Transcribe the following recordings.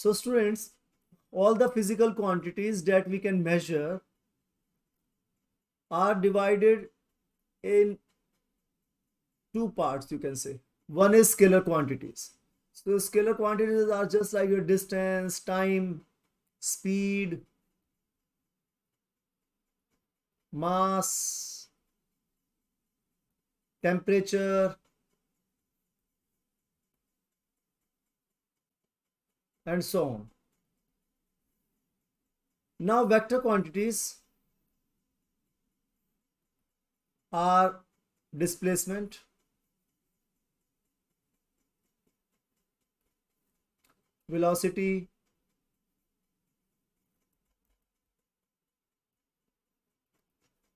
So students, all the physical quantities that we can measure are divided in two parts, you can say. One is scalar quantities. So scalar quantities are just like your distance, time, speed, mass, temperature, and so on. Now vector quantities are displacement, velocity,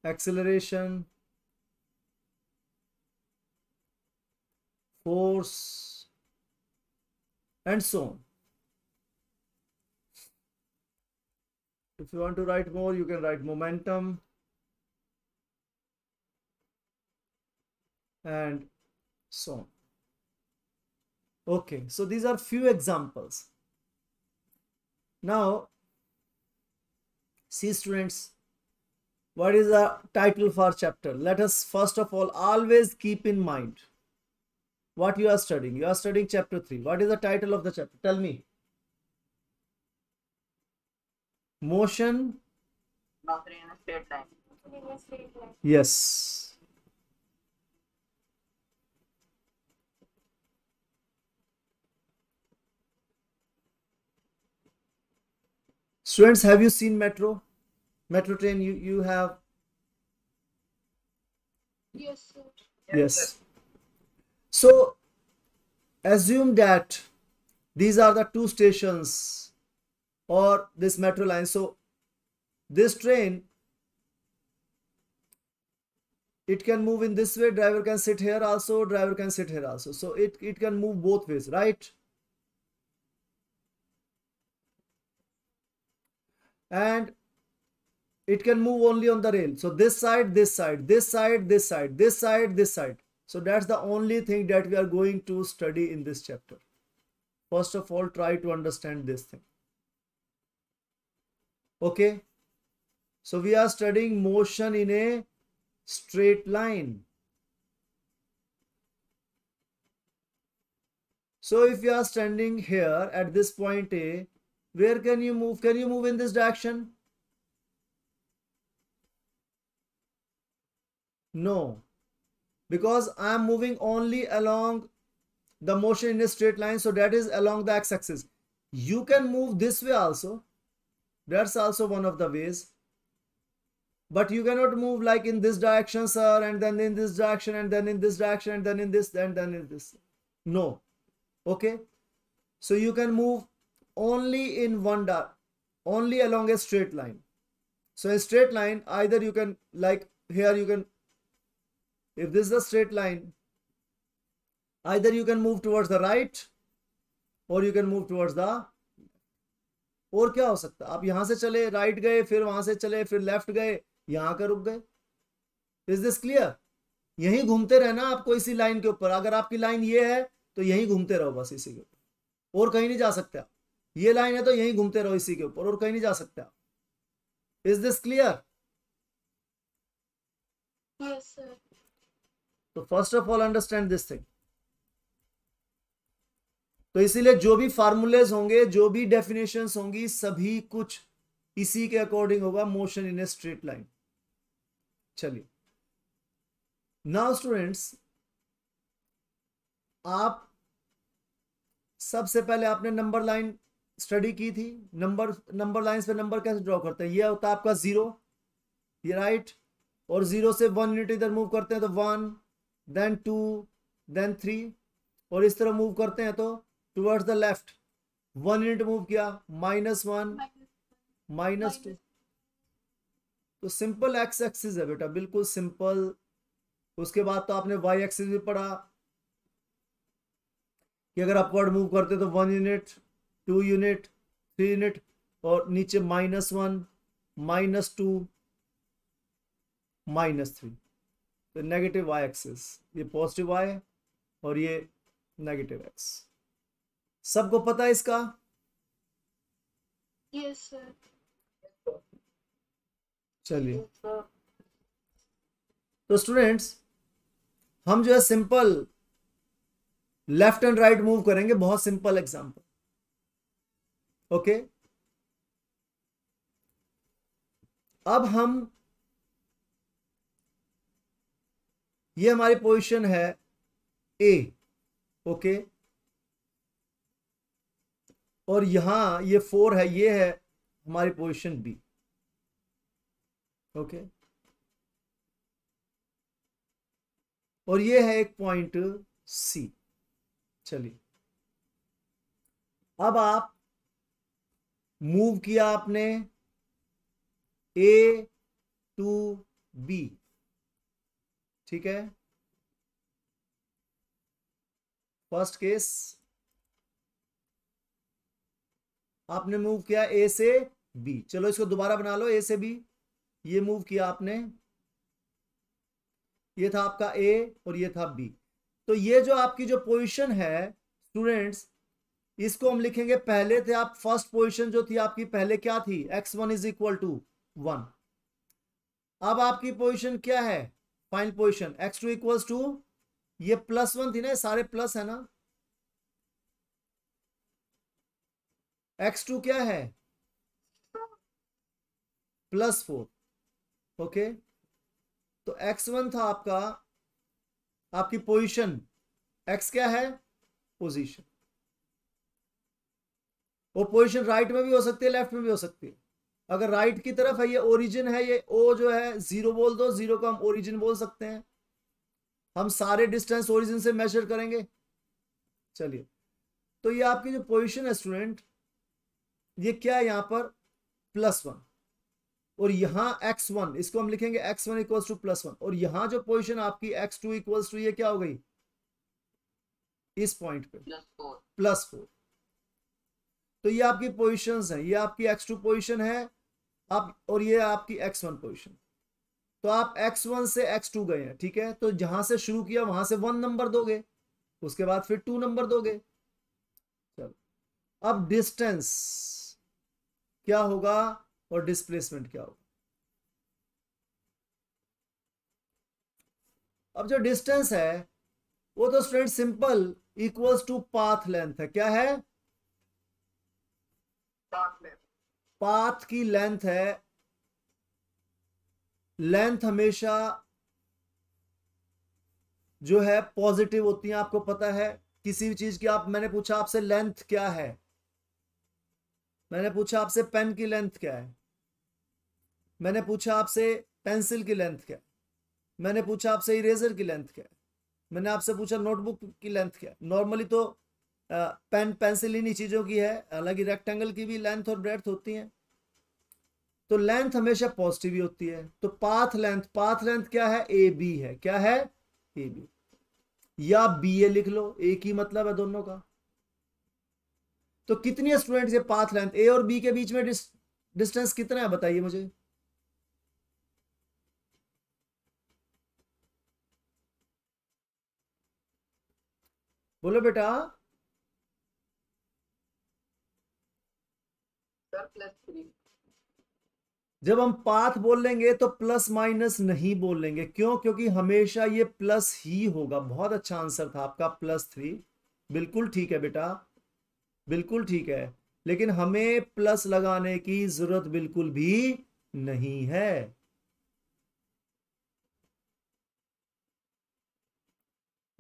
acceleration, force, and so on. If you want to write more, you can write momentum. And so on. Okay, so these are few examples. Now, see students, what is the title for chapter? Let us first of all always keep in mind what you are studying. You are studying chapter 3. What is the title of the chapter? Tell me. motion yes students have you seen metro metro train you you have yes sir. yes so assume that these are the two stations or this metro line. So this train, it can move in this way. Driver can sit here also. Driver can sit here also. So it, it can move both ways, right? And it can move only on the rail. So this side, this side, this side, this side, this side, this side. So that's the only thing that we are going to study in this chapter. First of all, try to understand this thing. Okay. So we are studying motion in a straight line. So if you are standing here at this point A, where can you move? Can you move in this direction? No, because I am moving only along the motion in a straight line. So that is along the x-axis. You can move this way also. That's also one of the ways. But you cannot move like in this direction, sir, and then in this direction, and then in this direction, and then in this, and then in this. No. Okay? So you can move only in one dot, only along a straight line. So a straight line, either you can like here you can, if this is a straight line, either you can move towards the right or you can move towards the और क्या हो सकता आप यहां से चले right गए फिर वहां से चले फिर लेफ्ट गए यहां आकर रुक गए इज दिस क्लियर यहीं घूमते रहना आपको इसी लाइन के ऊपर अगर आपकी लाइन ये है तो यहीं घूमते रहो बस इसी के ऊपर और कहीं नहीं जा सकते आप ये लाइन है तो यहीं घूमते रहो इसी के ऊपर और कहीं नहीं जा सकते आप इज दिस क्लियर तो first of all understand this thing तो इसीलिए जो भी फार्मूलेज होंगे जो भी डेफिनेशन होंगी सभी कुछ इसी के अकॉर्डिंग होगा motion in a straight line चलिए नाउ स्टूडेंट्स आप सबसे पहले आपने नंबर लाइन स्टडी की थी नंबर नंबर लाइंस पे नंबर कैसे ड्रॉ करते हैं ये होता है आपका जीरो ये राइट और जीरो से वन यूनिट इधर मूव करते हैं तो one then two then three और इस तरह मूव करते हैं तो towards the left one unit move किया माइनस वन माइनस टू तो सिंपल एक्स एक्सिस है बेटा बिल्कुल सिंपल उसके बाद तो आपने वाई एक्सिस भी पढ़ा कि अगर अपवर्ड मूव करते तो one unit two unit three unit और नीचे minus one minus two minus three तो नेगेटिव वाई एक्सिस ये पॉजिटिव वाई और ये नेगेटिव एक्स सबको पता है इसका yes, चलिए तो स्टूडेंट्स हम जो है simple left and right move करेंगे बहुत सिंपल एग्जांपल ओके अब हम ये हमारी पोजीशन है ए ओके okay? और यहां ये फोर है ये है हमारी पोजीशन बी ओके और ये है एक पॉइंट सी चलिए अब आप मूव किया आपने ए टू बी ठीक है फर्स्ट केस आपने मूव किया ए से बी चलो इसको दोबारा बना लो ए से बी ये मूव किया आपने ये था आपका ए और ये था बी तो ये जो आपकी जो पोजीशन है स्टूडेंट्स इसको हम लिखेंगे पहले थे आप फर्स्ट पोजीशन जो थी आपकी पहले क्या थी x one is equal to one अब आपकी पोजीशन क्या है final position x two equal to ये प्लस वन थी ना सारे प्लस है ना एक्स टू क्या है प्लस फोर ओके तो एक्स वन था आपका आपकी पोजीशन एक्स क्या है पोजीशन वो पोजीशन राइट में भी हो सकती है लेफ्ट में भी हो सकती है अगर राइट की तरफ है ये ओरिजिन है ये ओ जो है जीरो बोल दो जीरो को हम ओरिजिन बोल सकते हैं हम सारे डिस्टेंस ओरिजिन से मेजर करेंगे चलिए तो ये आपकी जो पोजीशन है स्टूडेंट ये क्या है यहां पर प्लस वन और यहां एक्स वन इसको हम लिखेंगे x one equal to plus one और यहां जो पोजिशन आपकी एक्स टू इक्वल टू ये क्या हो गई इस पॉइंट पे प्लस फोर तो ये आपकी पोजिशन है ये आपकी एक्स टू पोजिशन है आप और ये आपकी एक्स वन पोजिशन तो आप एक्स वन से एक्स टू गए हैं ठीक है तो जहां से शुरू किया वहां से वन नंबर दोगे उसके बाद फिर टू नंबर दोगे चलो अब डिस्टेंस क्या होगा और डिस्प्लेसमेंट क्या होगा अब जो डिस्टेंस है वो तो student simple equals to path length है क्या है पाथ लेंथ पाथ की लेंथ है लेंथ हमेशा जो है पॉजिटिव होती है आपको पता है किसी भी चीज की आप मैंने पूछा आपसे लेंथ क्या है मैंने पूछा आपसे पेन की लेंथ क्या है मैंने पूछा आपसे पेंसिल की लेंथ क्या है मैंने पूछा आपसे इरेजर की लेंथ क्या है मैंने आपसे पूछा नोटबुक की लेंथ क्या है नॉर्मली तो पेन पेंसिल इन्हीं चीज़ों की है हालांकि रेक्टेंगल की भी लेंथ और ब्रेथ होती है तो लेंथ हमेशा पॉजिटिव ही होती है तो पाथ लेंथ पाथ लेंथ क्या है ए बी है क्या है ए बी या बी ए लिख लो एक ही मतलब है दोनों का तो कितनी स्टूडेंट ये पाथ लेंथ ए और बी के बीच में डिस, डिस्टेंस कितना है बताइए मुझे बोलो बेटा जब हम पाथ बोल लेंगे तो प्लस माइनस नहीं बोल लेंगे क्यों क्योंकि हमेशा ये प्लस ही होगा बहुत अच्छा आंसर था आपका प्लस थ्री बिल्कुल ठीक है बेटा बिल्कुल ठीक है लेकिन हमें प्लस लगाने की जरूरत बिल्कुल भी नहीं है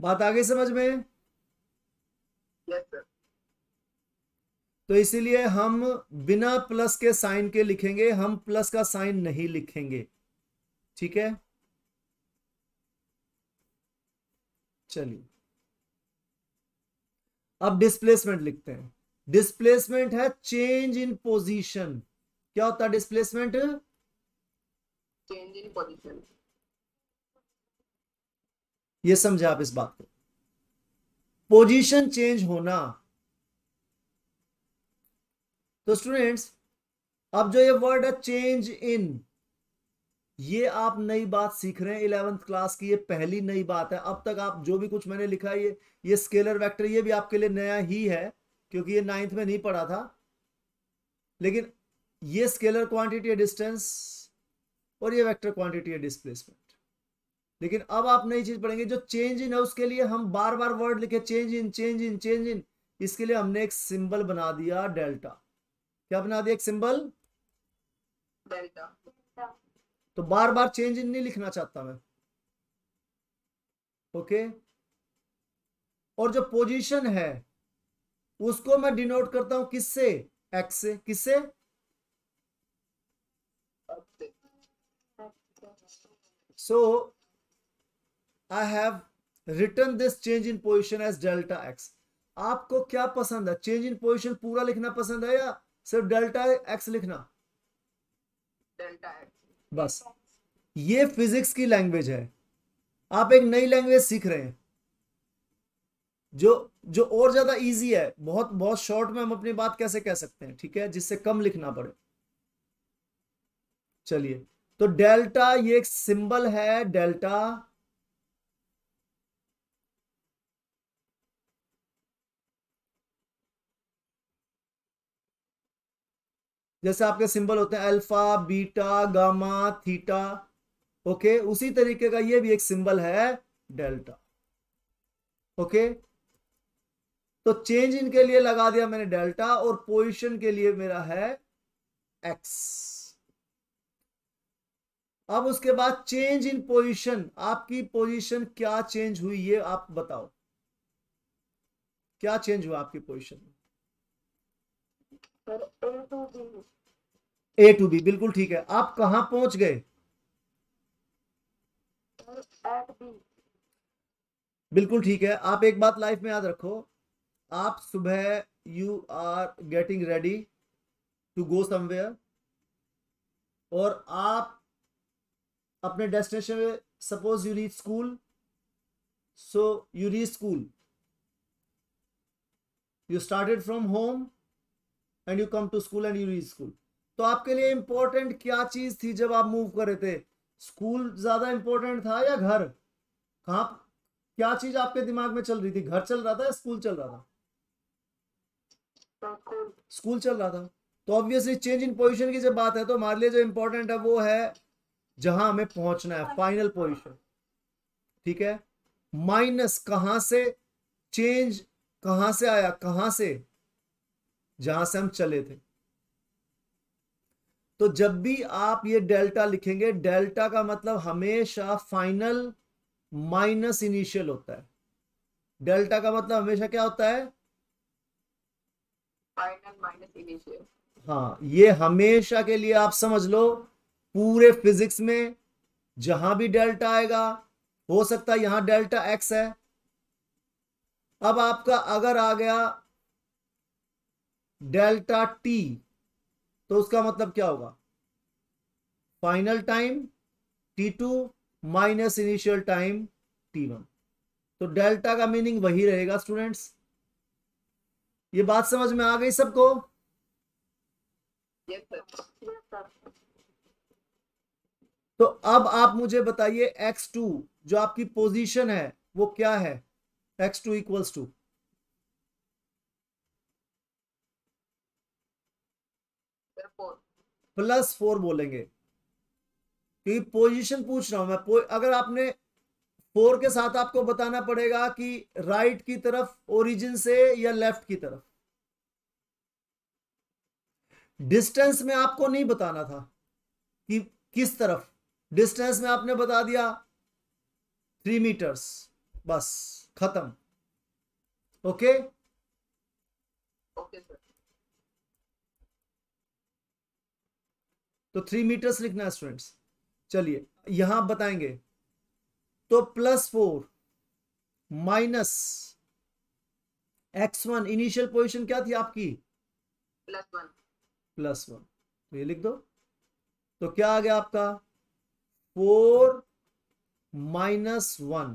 बात आगे समझ में तो इसीलिए हम बिना प्लस के साइन के लिखेंगे हम प्लस का साइन नहीं लिखेंगे ठीक है चलिए अब डिस्प्लेसमेंट लिखते हैं डिस्प्लेसमेंट है चेंज इन पोजीशन क्या होता है डिस्प्लेसमेंट चेंज इन पोजीशन ये समझे आप इस बात को पोजीशन चेंज होना तो स्टूडेंट्स अब जो ये वर्ड है चेंज इन ये आप नई बात सीख रहे हैं इलेवेंथ क्लास की ये पहली नई बात है अब तक आप जो भी कुछ मैंने लिखा है ये ये स्केलर वेक्टर ये भी आपके लिए नया ही है क्योंकि ये नाइन्थ में नहीं पढ़ा था लेकिन ये स्केलर क्वांटिटी है डिस्टेंस और ये वेक्टर क्वांटिटी है डिस्प्लेसमेंट लेकिन अब आप नई चीज पढ़ेंगे जो चेंज इन है उसके लिए हम बार बार वर्ड लिखे change in change in change in इसके लिए हमने एक सिंबल बना दिया डेल्टा क्या बना दिया एक सिंबल डेल्टा तो बार बार चेंज इन नहीं लिखना चाहता मैं ओके और जो पोजीशन है उसको मैं डिनोट करता हूं किससे एक्स से किससे so I have return this change in position as delta x आपको क्या पसंद है चेंज इन पोजिशन पूरा लिखना पसंद है या सिर्फ डेल्टा एक्स लिखना डेल्टा एक्स बस ये फिजिक्स की लैंग्वेज है आप एक नई लैंग्वेज सीख रहे हैं जो जो और ज्यादा इजी है बहुत बहुत शॉर्ट में हम अपनी बात कैसे कह सकते हैं ठीक है जिससे कम लिखना पड़े चलिए तो डेल्टा ये एक सिंबल है डेल्टा जैसे आपके सिंबल होते हैं alpha beta gamma theta okay उसी तरीके का ये भी एक सिंबल है डेल्टा ओके तो चेंज इन के लिए लगा दिया मैंने डेल्टा और पोजिशन के लिए मेरा है एक्स अब उसके बाद चेंज इन पोजिशन आपकी पोजिशन क्या चेंज हुई ये आप बताओ क्या चेंज हुआ आपकी पोजिशन में ए टू बी बिल्कुल ठीक है आप कहां पहुंच गए बिल्कुल ठीक है आप एक बात लाइफ में याद रखो आप सुबह you are getting ready to go somewhere और आप अपने डेस्टिनेशन में suppose you reach school so you reach school you started from home and you come to school and you reach school तो आपके लिए इंपॉर्टेंट क्या चीज थी जब आप मूव कर रहे थे स्कूल ज्यादा इंपॉर्टेंट था या घर कहा क्या चीज आपके दिमाग में चल रही थी घर चल रहा था या स्कूल चल रहा था स्कूल चल रहा था तो ऑब्वियसली चेंज इन पोजीशन की जब बात है तो हमारे लिए जो इंपॉर्टेंट है वो है जहां हमें पहुंचना है फाइनल पोजीशन ठीक है माइनस कहां से चेंज कहां से आया कहां से जहां से हम चले थे तो जब भी आप ये डेल्टा लिखेंगे डेल्टा का मतलब हमेशा फाइनल माइनस इनिशियल होता है डेल्टा का मतलब हमेशा क्या होता है हाँ ये हमेशा के लिए आप समझ लो पूरे फिजिक्स में जहां भी डेल्टा आएगा हो सकता है यहां डेल्टा एक्स है अब आपका अगर आ गया डेल्टा टी तो उसका मतलब क्या होगा final time t two minus initial time t one तो डेल्टा का मीनिंग वही रहेगा स्टूडेंट्स ये बात समझ में आ गई सबको तो अब आप मुझे बताइए x2 जो आपकी पोजीशन है वो क्या है x2 two equals to plus four बोलेंगे क्योंकि पोजीशन पूछ रहा हूं मैं अगर आपने फोर के साथ आपको बताना पड़ेगा कि राइट की तरफ ओरिजिन से या लेफ्ट की तरफ डिस्टेंस में आपको नहीं बताना था कि किस तरफ डिस्टेंस में आपने बता दिया थ्री मीटर्स बस खत्म ओके ओके सर तो थ्री मीटर्स लिखना है स्टूडेंट्स चलिए यहां बताएंगे तो plus four minus x one initial position क्या थी आपकी प्लस वन प्लस वन तो ये लिख दो तो क्या आ गया आपका फोर माइनस वन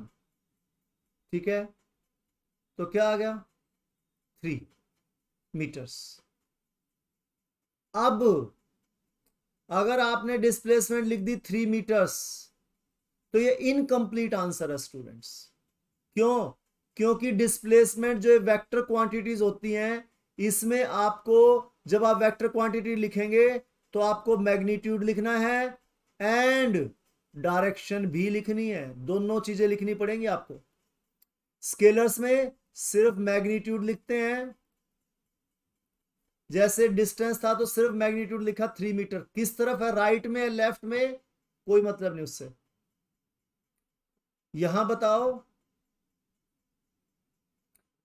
ठीक है तो क्या आ गया थ्री मीटर्स अब अगर आपने डिस्प्लेसमेंट लिख दी थ्री मीटर्स तो ये इनकम्प्लीट आंसर है स्टूडेंट्स क्यों क्योंकि डिस्प्लेसमेंट जो वेक्टर क्वांटिटीज होती हैं इसमें आपको जब आप वेक्टर क्वांटिटी लिखेंगे तो आपको मैग्नीट्यूड लिखना है एंड डायरेक्शन भी लिखनी है दोनों चीजें लिखनी पड़ेंगी आपको स्केलर्स में सिर्फ मैग्नीट्यूड लिखते हैं जैसे डिस्टेंस था तो सिर्फ मैग्नीट्यूड लिखा थ्री मीटर किस तरफ है राइट में लेफ्ट में कोई मतलब नहीं उससे यहां बताओ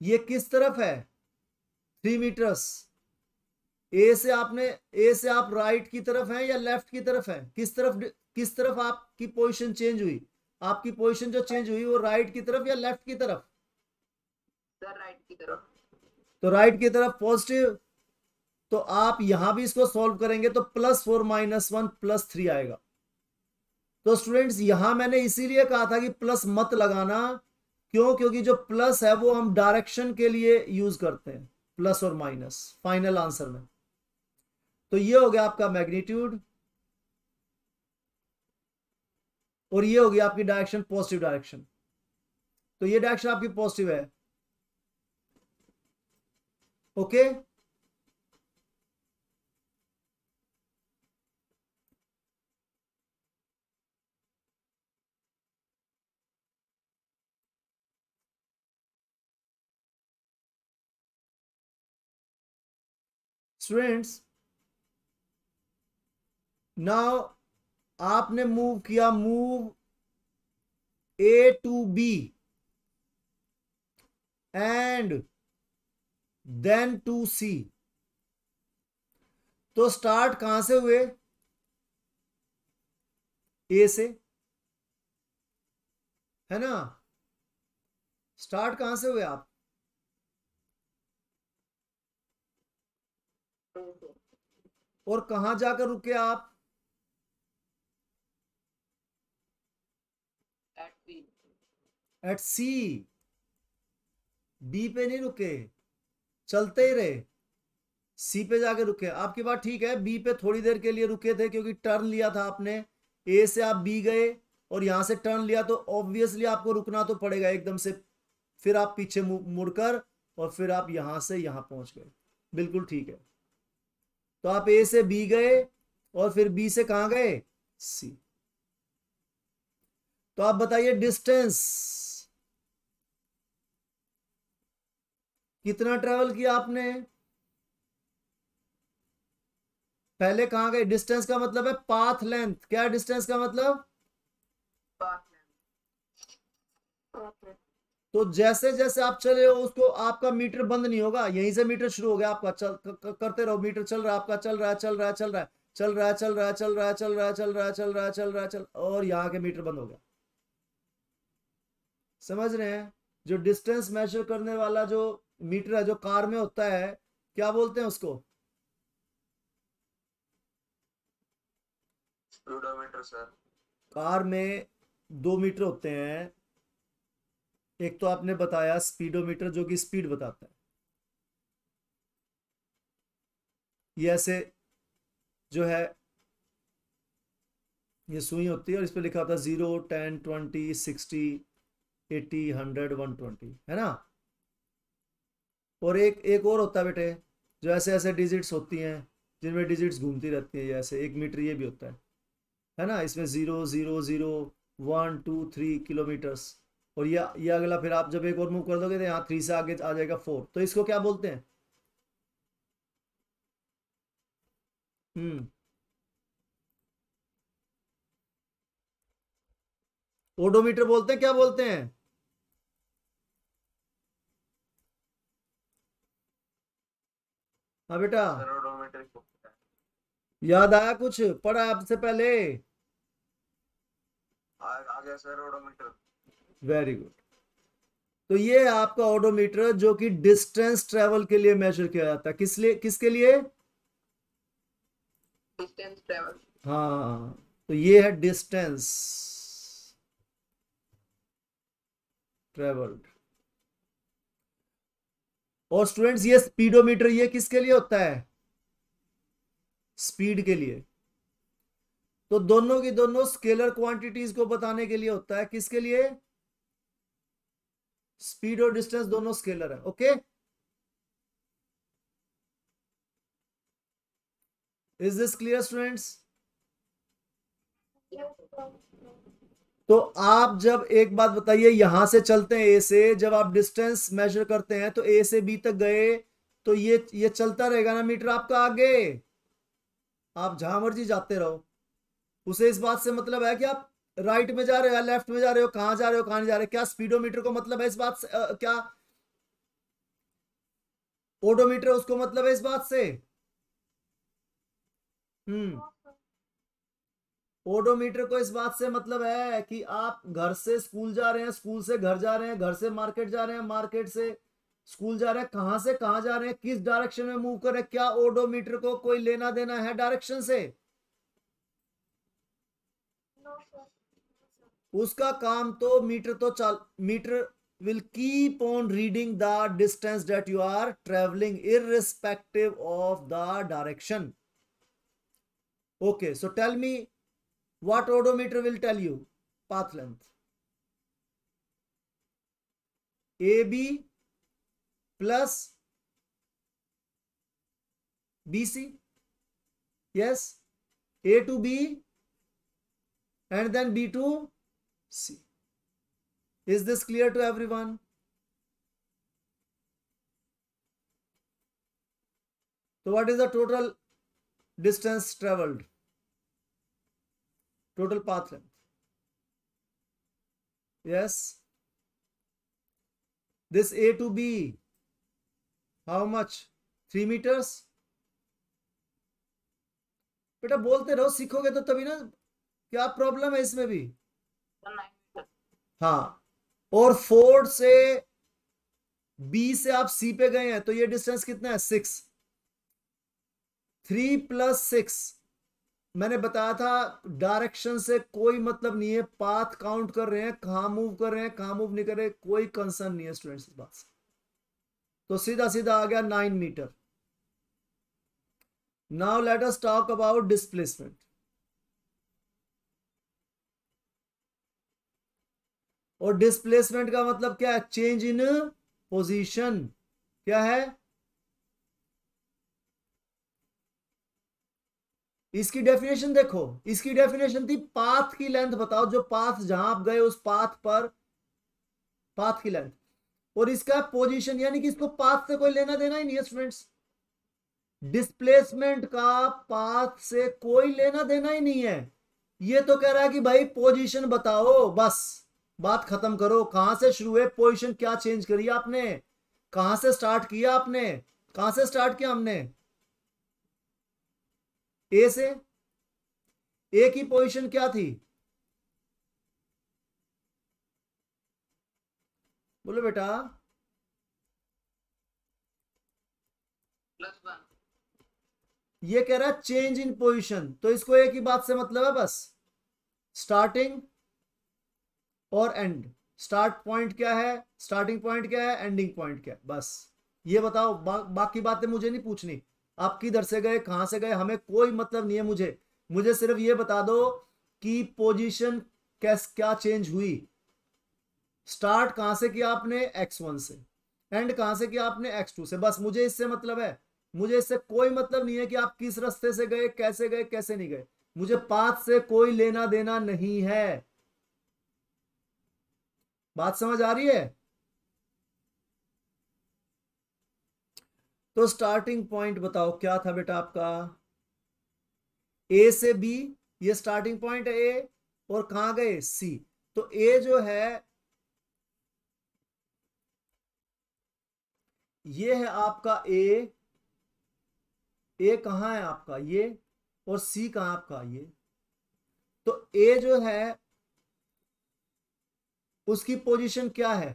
ये किस तरफ है थ्री मीटर्स ए से आपने ए से आप राइट की तरफ हैं या लेफ्ट की तरफ हैं किस तरफ किस तरफ आपकी पोजीशन चेंज हुई आपकी पोजीशन जो चेंज हुई वो राइट की तरफ या लेफ्ट की तरफ राइट की तरफ तो राइट की तरफ पॉजिटिव तो आप यहां भी इसको सॉल्व करेंगे तो plus four minus one plus three आएगा तो स्टूडेंट्स यहां मैंने इसीलिए कहा था कि प्लस मत लगाना क्यों क्योंकि जो प्लस है वो हम डायरेक्शन के लिए यूज करते हैं प्लस और माइनस फाइनल आंसर में तो ये हो गया आपका मैग्नीट्यूड और ये गया आपकी डायरेक्शन पॉजिटिव डायरेक्शन तो ये डायरेक्शन आपकी पॉजिटिव है ओके okay? स्टूडेंट्स नाउ आपने मूव किया move A to B and then to C तो स्टार्ट कहां से हुए ए से है ना स्टार्ट कहां से हुए आप और कहां जाकर रुके आप एट सी बी पे नहीं रुके चलते ही रहे सी पे जाके रुके आपकी बात ठीक है बी पे थोड़ी देर के लिए रुके थे क्योंकि टर्न लिया था आपने ए से आप बी गए और यहां से टर्न लिया तो ऑब्वियसली आपको रुकना तो पड़ेगा एकदम से फिर आप पीछे मुड़कर और फिर आप यहां से यहां पहुंच गए बिल्कुल ठीक है तो आप ए से बी गए और फिर बी से कहा गए सी तो आप बताइए डिस्टेंस कितना ट्रेवल किया आपने पहले कहा गए डिस्टेंस का मतलब है पाथ लेंथ क्या डिस्टेंस का मतलब तो जैसे जैसे आप चले हो उसको आपका मीटर बंद नहीं होगा यहीं से मीटर शुरू हो गया आपका चल करते रहो मीटर चल रहा आपका चल रहा चल रहा चल रहा चल रहा चल रहा चल रहा चल रहा चल रहा चल रहा चल रहा चल और यहाँ के मीटर बंद हो गया समझ रहे हैं जो डिस्टेंस मेजर करने वाला जो मीटर है जो कार में होता है क्या बोलते हैं उसको स्पीडोमीटर सर कार में दो मीटर होते हैं एक तो आपने बताया स्पीडोमीटर जो कि स्पीड बताता है ये ऐसे जो है ये सुई होती है और इस पर लिखा होता है zero ten twenty sixty eighty hundred one twenty है ना और एक एक और होता है बेटे जो ऐसे ऐसे डिजिट्स होती हैं जिनमें डिजिट्स घूमती रहती हैं जैसे एक मीटर ये भी होता है है ना इसमें zero zero zero one two three kilometers और ये ये अगला फिर आप जब एक और मूव कर दोगे तो यहाँ थ्री से आगे आ जाएगा फोर तो इसको क्या बोलते हैं हम्म hmm. ओडोमीटर बोलते हैं क्या बोलते हैं हाँ बेटा याद आया कुछ पढ़ा आपसे पहले आ, आ गया सर ओडोमीटर वेरी गुड तो ये आपका ऑडोमीटर जो कि डिस्टेंस ट्रेवल के लिए मेजर किया जाता है किस लिए किसके लिए डिस्टेंस ट्रेवल हाँ तो ये है डिस्टेंस ट्रेवल्ड और स्टूडेंट्स ये स्पीडोमीटर ये किसके लिए होता है स्पीड के लिए तो दोनों की दोनों स्केलर क्वांटिटीज को बताने के लिए होता है किसके लिए स्पीड और डिस्टेंस दोनों स्केलर है okay is this clear students तो आप जब एक बात बताइए यहां से चलते हैं ए से जब आप डिस्टेंस मेजर करते हैं तो ए से बी तक गए तो ये ये चलता रहेगा ना मीटर आपका आगे आप जहां मर्जी जाते रहो उसे इस बात से मतलब है कि आप राइट में जा रहे हो या लेफ्ट में जा रहे हो कहां जा रहे हो कहां जा रहे हो क्या स्पीडोमीटर को मतलब है इस बात से आ, क्या ओडोमीटर उसको मतलब है इस बात से हम्म ओडोमीटर को इस बात से मतलब है कि आप घर से स्कूल जा रहे हैं स्कूल से घर जा रहे हैं घर से मार्केट जा रहे हैं मार्केट से स्कूल जा रहे हैं कहां से कहां जा रहे हैं किस डायरेक्शन में मूव कर रहे हैं क्या ओडोमीटर को कोई लेना देना है डायरेक्शन से उसका काम तो मीटर तो चाल meter will keep on reading the distance that you are travelling irrespective of the direction okay so tell me what odometer will tell you path length A B plus B C yes A to B and then B to C. Is this clear to everyone? So what is the total distance traveled? Total path length. Yes. This A to B, how much? Three meters? बेटा बोलते रहो सीखोगे तो तभी ना क्या problem है इसमें भी हाँ और फोर से बी से आप सी पे गए हैं तो ये डिस्टेंस कितना है सिक्स थ्री प्लस सिक्स मैंने बताया था डायरेक्शन से कोई मतलब नहीं है पाथ काउंट कर रहे हैं कहा मूव कर रहे हैं कहा मूव नहीं कर रहे कोई कंसर्न नहीं है स्टूडेंट्स के बात तो सीधा सीधा आ गया nine meter now let us talk about displacement और डिस्प्लेसमेंट का मतलब क्या है चेंज इन पोजीशन क्या है इसकी डेफिनेशन देखो इसकी डेफिनेशन थी पाथ की लेंथ बताओ जो पाथ जहां आप गए उस पाथ पर पाथ की लेंथ और इसका पोजीशन यानी कि इसको पाथ से कोई लेना देना ही नहीं है स्टूडेंट्स डिस्प्लेसमेंट का पाथ से कोई लेना देना ही नहीं है ये तो कह रहा है कि भाई पोजीशन बताओ बस बात खत्म करो कहां से शुरू है पोजिशन क्या चेंज करी आपने कहां से स्टार्ट किया आपने कहां से स्टार्ट किया हमने ए से ए की पोजीशन क्या थी बोलो बेटा ये कह रहा है चेंज इन पोजीशन तो इसको एक ही बात से मतलब है बस स्टार्टिंग और एंड स्टार्ट पॉइंट क्या है स्टार्टिंग पॉइंट क्या है एंडिंग पॉइंट क्या है बस ये बताओ बा, बाकी बातें मुझे नहीं पूछनी आप किधर से गए कहां से गए हमें कोई मतलब नहीं है मुझे मुझे सिर्फ ये बता दो कि पोजीशन कैस क्या चेंज हुई स्टार्ट कहां से किया आपने एक्स वन से एंड कहां से किया आपने एक्स टू से बस मुझे इससे मतलब है मुझे इससे कोई मतलब नहीं है कि आप किस रास्ते से गए कैसे गए कैसे नहीं गए मुझे पाथ से कोई लेना देना नहीं है बात समझ आ रही है तो स्टार्टिंग पॉइंट बताओ क्या था बेटा आपका ए से बी ये स्टार्टिंग पॉइंट है ए और कहा गए सी तो ए जो है ये है आपका ए ए कहा है आपका ये और सी कहा आपका ये तो ए जो है उसकी पोजीशन क्या है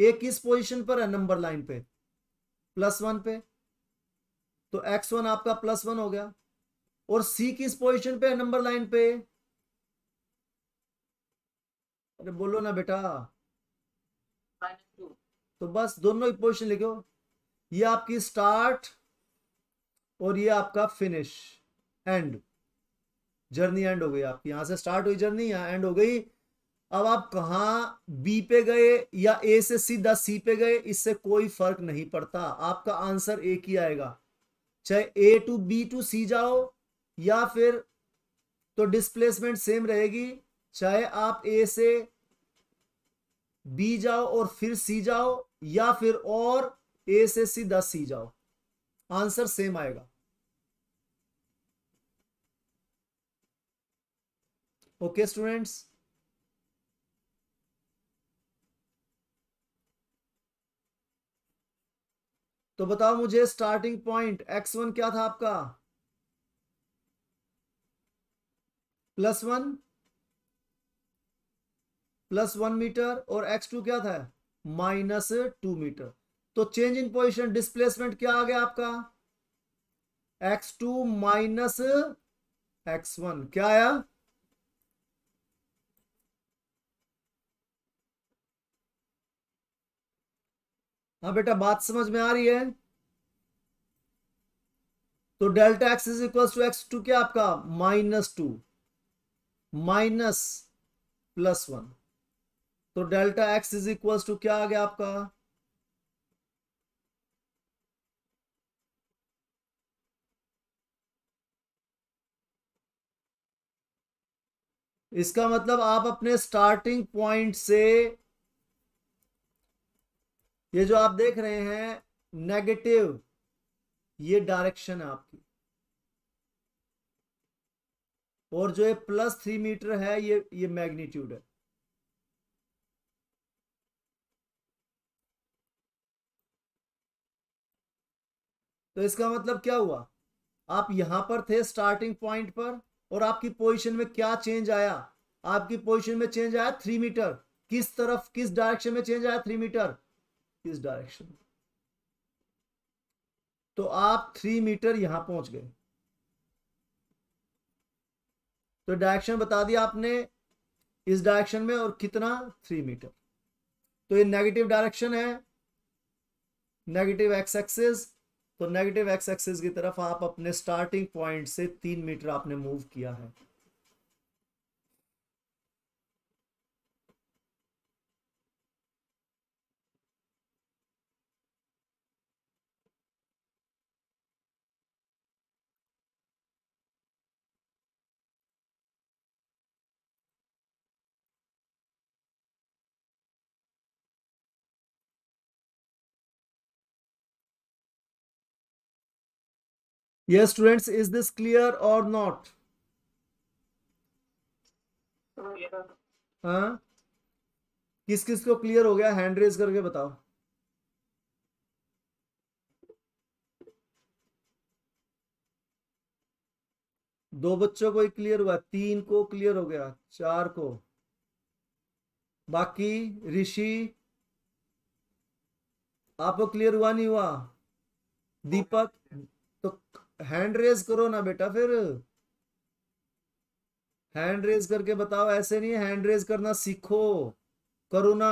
ए किस पोजीशन पर है नंबर लाइन पे प्लस वन पे तो एक्स वन आपका प्लस वन हो गया और सी किस पोजीशन पे है नंबर लाइन पे अरे बोलो ना बेटा तो बस दोनों ही पोजिशन लिखो ये आपकी स्टार्ट और ये आपका फिनिश एंड जर्नी एंड हो गई आपकी यहां से स्टार्ट हुई जर्नी यहां एंड हो गई अब आप कहा बी पे गए या ए से सीधा सी पे गए इससे कोई फर्क नहीं पड़ता आपका आंसर एक ही आएगा चाहे A to B to C जाओ या फिर तो डिस्प्लेसमेंट सेम रहेगी चाहे आप ए से बी जाओ और फिर सी जाओ या फिर और ए से सीधा सी जाओ आंसर सेम आएगा ओके okay, स्टूडेंट्स तो बताओ मुझे स्टार्टिंग पॉइंट एक्स वन क्या था आपका plus one plus one meter और एक्स टू क्या था माइनस टू मीटर तो चेंज इन पोजिशन डिस्प्लेसमेंट क्या आ गया आपका x two minus x one क्या आया हाँ बेटा बात समझ में आ रही है तो delta x is equal to x two क्या आपका minus two minus plus one तो delta x is equal to क्या आ गया आपका इसका मतलब आप अपने स्टार्टिंग पॉइंट से ये जो आप देख रहे हैं नेगेटिव ये डायरेक्शन है आपकी और जो ये प्लस थ्री मीटर है ये ये मैग्नीट्यूड है तो इसका मतलब क्या हुआ आप यहां पर थे स्टार्टिंग पॉइंट पर और आपकी पोजीशन में क्या चेंज आया आपकी पोजीशन में चेंज आया थ्री मीटर किस तरफ किस डायरेक्शन में चेंज आया थ्री मीटर इस डायरेक्शन तो आप थ्री मीटर यहां पहुंच गए तो डायरेक्शन बता दिया आपने इस डायरेक्शन में और कितना थ्री मीटर तो ये नेगेटिव डायरेक्शन है नेगेटिव एक्स एक्सेस तो नेगेटिव एक्स एक्सेस की तरफ आप अपने स्टार्टिंग पॉइंट से तीन मीटर आपने मूव किया है yes students is this clear or not हाँ किस किस को क्लियर हो गया हैंड रेज करके बताओ दो बच्चों को ही क्लियर हुआ तीन को क्लियर हो गया चार को बाकी ऋषि आपको क्लियर हुआ नहीं हुआ दीपक हैंड रेज करो ना बेटा फिर हैंड रेज करके बताओ ऐसे नहीं हैंड रेज करना सीखो करो ना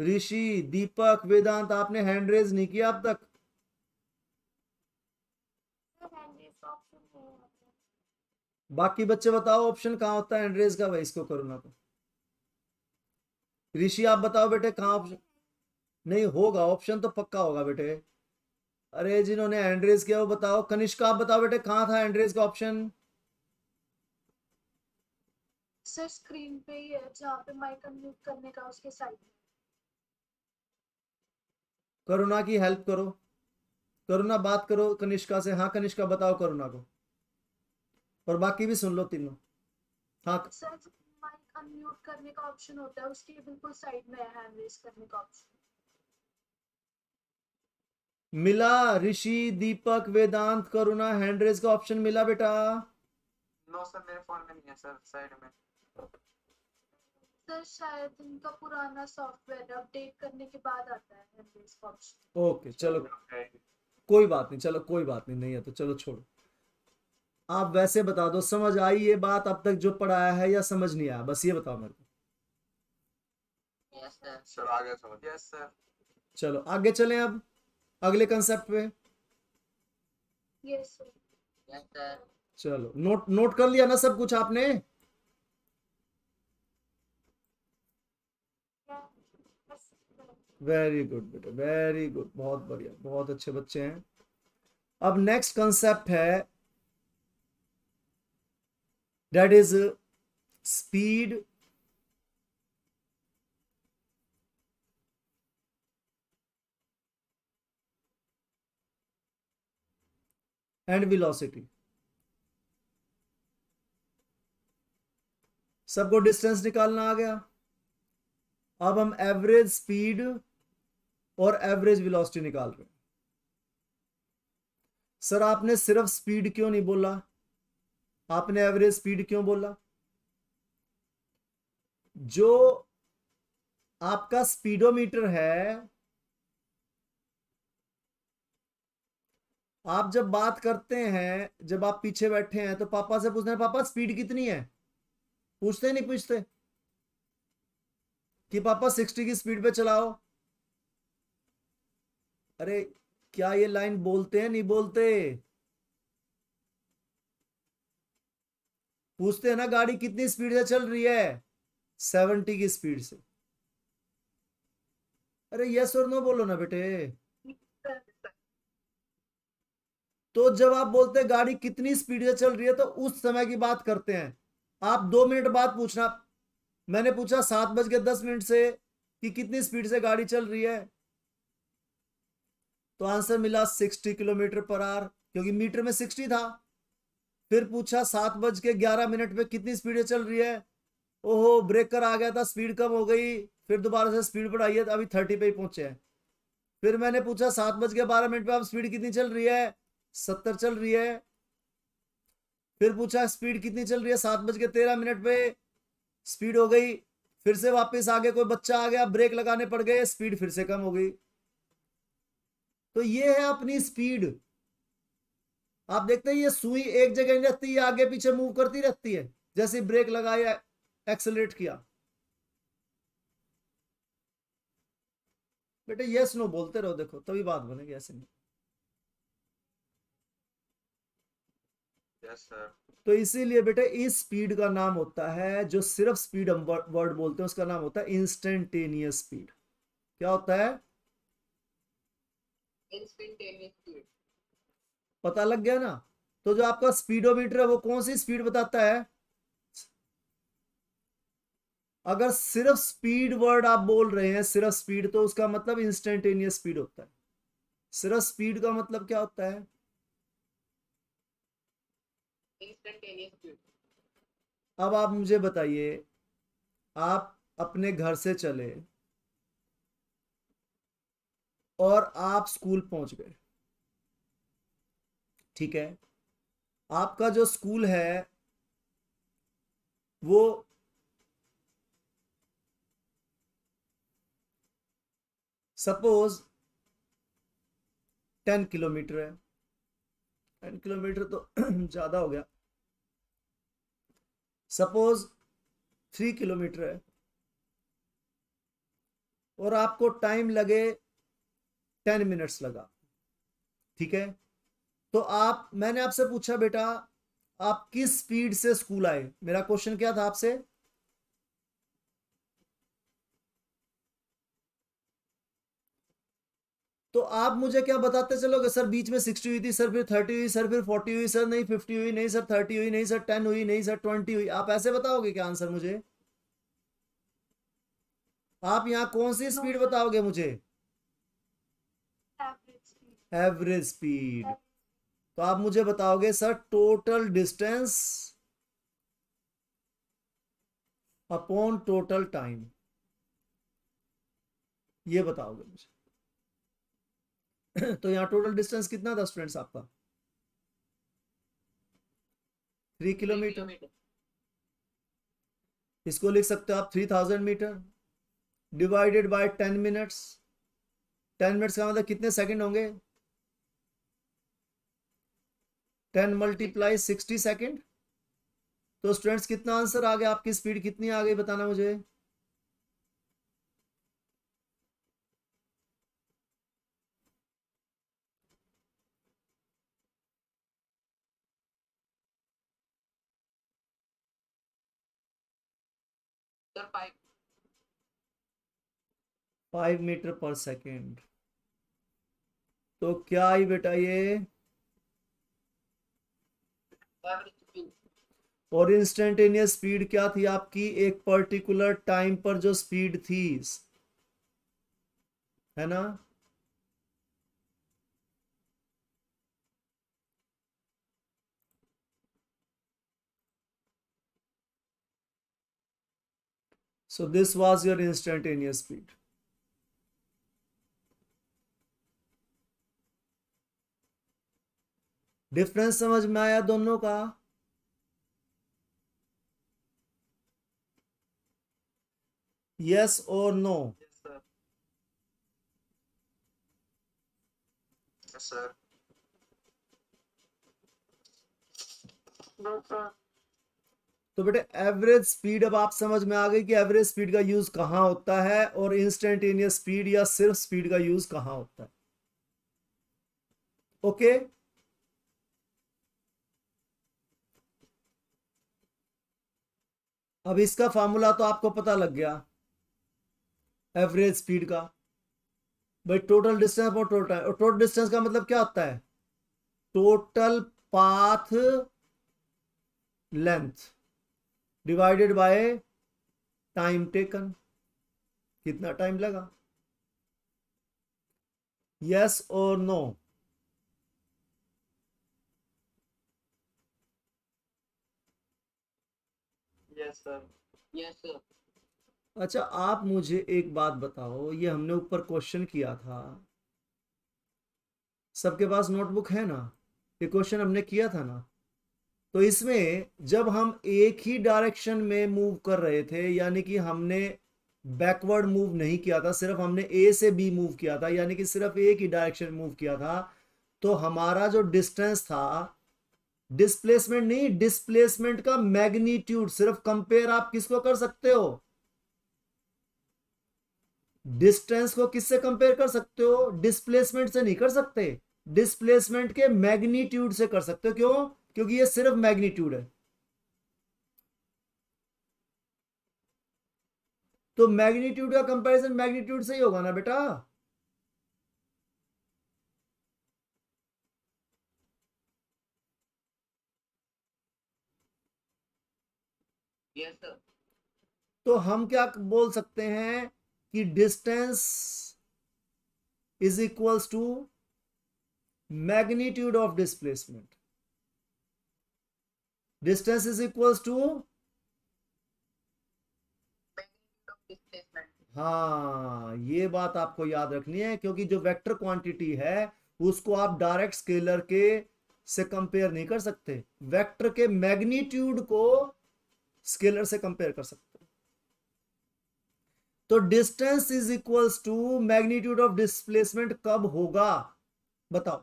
ऋषि दीपक वेदांत आपने हैंड रेज नहीं किया अब तक बाकी बच्चे बताओ ऑप्शन कहाँ होता है हैंड रेज का भाई इसको करो ना तो ऋषि आप बताओ बेटे कहाँ ऑप्शन नहीं होगा ऑप्शन तो पक्का होगा बेटे अरे जिन्होंने एंड्रेस किया वो बताओ कनिष्क आप बताओ बेटे कहाँ था एंड्रेस का ऑप्शन सर स्क्रीन पे ही है जहाँ पे माइक अनम्यूट करने का उसके साइड करुणा की हेल्प करो करुणा बात करो कनिष्का से हाँ कनिष्का बताओ करुणा को और बाकी भी सुन लो तीनों हाँ सर माइक अनम्यूट करने का ऑप्शन होता है उसके बिल्कुल साइड में है हैंड रेस करने का ऑप्शन मिला ऋषि दीपक वेदांत करुणा हैंड्रेज का ऑप्शन मिला बेटा नो सर मेरे फोन में नहीं है सर साइड में सर शायद इनका पुराना सॉफ्टवेयर अपडेट करने के बाद आता है ओके okay, ऑप्शन ओके चलो कोई बात नहीं चलो कोई बात नहीं नहीं है तो चलो छोड़ो आप वैसे बता दो समझ आई ये बात अब तक जो पढ़ाया है या समझ नहीं आया बस ये बताओ मेरे को yes, sir. Sir, आगे yes, चलो आगे चलें अब अगले कंसेप्ट पे चलो नोट नोट कर लिया ना सब कुछ आपने वेरी गुड बेटा वेरी गुड बहुत बढ़िया बहुत अच्छे बच्चे हैं अब नेक्स्ट कंसेप्ट है that is speed and velocity सबको डिस्टेंस निकालना आ गया अब हम एवरेज स्पीड और एवरेज वेलोसिटी निकाल रहे हैं सर आपने सिर्फ स्पीड क्यों नहीं बोला आपने एवरेज स्पीड क्यों बोला जो आपका स्पीडोमीटर है आप जब बात करते हैं जब आप पीछे बैठे हैं तो पापा से पूछते हैं पापा स्पीड कितनी है पूछते नहीं पूछते कि पापा सिक्सटी की स्पीड पे चलाओ अरे क्या ये लाइन बोलते हैं नहीं बोलते पूछते हैं ना गाड़ी कितनी स्पीड से चल रही है सेवेंटी की स्पीड से अरे यस और नो बोलो ना बेटे तो जब आप बोलते हैं गाड़ी कितनी स्पीड से चल रही है तो उस समय की बात करते हैं आप दो मिनट बाद पूछना मैंने पूछा सात बज के दस मिनट से कि कितनी स्पीड से गाड़ी चल रही है तो आंसर मिला सिक्सटी किलोमीटर पर आर क्योंकि मीटर में सिक्सटी था फिर पूछा सात बज के ग्यारह मिनट में कितनी स्पीड से चल रही है ओहो ब्रेक कर आ गया था स्पीड कम हो गई फिर दोबारा से स्पीड बढ़ाई है अभी थर्टी पे ही पहुंचे हैं फिर मैंने पूछा सात बज के बारह मिनट पे आप स्पीड कितनी चल रही है सत्तर चल रही है फिर पूछा स्पीड कितनी चल रही है सात बज के तेरह मिनट पे स्पीड हो गई फिर से वापस आगे कोई बच्चा आ गया ब्रेक लगाने पड़ गए स्पीड फिर से कम हो गई तो ये है अपनी स्पीड आप देखते हैं ये सुई एक जगह नहीं रहती है आगे पीछे मूव करती रहती है जैसे ब्रेक लगाया एक्सलेट किया बेटे यस नो बोलते रहो देखो तभी बात बनेगी ऐसे नहीं तो इसीलिए बेटे इस स्पीड का नाम होता है जो सिर्फ स्पीड हम वर्ड बोलते हैं उसका नाम होता है इंस्टेंटेनियस स्पीड क्या होता है इंस्टेंटेनियस स्पीड पता लग गया ना तो जो आपका स्पीडोमीटर है वो कौन सी स्पीड बताता है अगर सिर्फ स्पीड वर्ड आप बोल रहे हैं सिर्फ स्पीड तो उसका मतलब इंस्टेंटेनियस स्पीड होता है सिर्फ स्पीड का मतलब क्या होता है अब आप मुझे बताइए आप अपने घर से चले और आप स्कूल पहुंच गए ठीक है आपका जो स्कूल है वो सपोज टेन किलोमीटर है टेन किलोमीटर तो ज़्यादा हो गया सपोज थ्री किलोमीटर है और आपको टाइम लगे टेन मिनट्स लगा ठीक है तो आप मैंने आपसे पूछा बेटा आप किस स्पीड से स्कूल आए मेरा क्वेश्चन क्या था आपसे तो आप मुझे क्या बताते चलोगे सर बीच में सिक्सटी हुई थी सर फिर थर्टी हुई सर फिर फोर्टी हुई सर नहीं फिफ्टी हुई नहीं सर थर्टी हुई नहीं सर टेन हुई नहीं सर ट्वेंटी हुई आप ऐसे बताओगे क्या आंसर मुझे आप यहाँ कौन सी स्पीड बताओगे मुझे एवरेज स्पीड तो आप मुझे बताओगे sir total distance upon total time ये बताओगे मुझे तो यहाँ टोटल डिस्टेंस कितना था स्टूडेंट्स आपका थ्री किलोमीटर इसको लिख सकते हो आप three thousand meter divided by ten minutes ten minutes का मतलब कितने सेकंड होंगे टेन मल्टीप्लाई सिक्सटी सेकेंड तो स्टूडेंट्स कितना आंसर आ गया आपकी स्पीड कितनी आ गई बताना मुझे five five meter per second तो क्या आई बेटा ये और इंस्टेंटेनियस स्पीड क्या थी आपकी एक पर्टिकुलर टाइम पर जो स्पीड थी है ना So this was your instantaneous speed. Difference समझ में आया दोनों का यस और नो सर तो बेटे एवरेज स्पीड अब आप समझ में आ गई कि एवरेज स्पीड का यूज कहाँ होता है और इंस्टेंटेनियस स्पीड या सिर्फ स्पीड का यूज कहाँ होता है ओके अब इसका फॉर्मूला तो आपको पता लग गया एवरेज स्पीड का भाई टोटल डिस्टेंस और टोटल टोटल डिस्टेंस का मतलब क्या होता है total path length divided by time taken कितना टाइम लगा यस और no yes sir yes sir अच्छा आप मुझे एक बात बताओ ये हमने ऊपर क्वेश्चन किया था सबके पास नोटबुक है ना ये क्वेश्चन हमने किया था ना तो इसमें जब हम एक ही डायरेक्शन में मूव कर रहे थे यानी कि हमने बैकवर्ड मूव नहीं किया था सिर्फ हमने ए से बी मूव किया था यानी कि सिर्फ एक ही डायरेक्शन मूव किया था तो हमारा जो डिस्टेंस था डिस्प्लेसमेंट नहीं डिस्प्लेसमेंट का मैग्नीट्यूड सिर्फ कंपेयर आप किसको कर सकते हो डिस्टेंस को किससे कंपेयर कर सकते हो डिस्प्लेसमेंट से नहीं कर सकते डिस्प्लेसमेंट के मैग्नीट्यूड से कर सकते हो क्यों क्योंकि ये सिर्फ मैग्नीट्यूड है तो मैग्नीट्यूड का कंपैरिजन मैग्नीट्यूड से ही होगा ना बेटा yes, तो हम क्या बोल सकते हैं कि distance is equals to magnitude of displacement distance is equals to हाँ ये बात आपको याद रखनी है क्योंकि जो वेक्टर क्वांटिटी है उसको आप डायरेक्ट स्केलर के से कंपेयर नहीं कर सकते वेक्टर के मैग्नीट्यूड को स्केलर से कंपेयर कर सकते तो distance is equals to magnitude of displacement कब होगा बताओ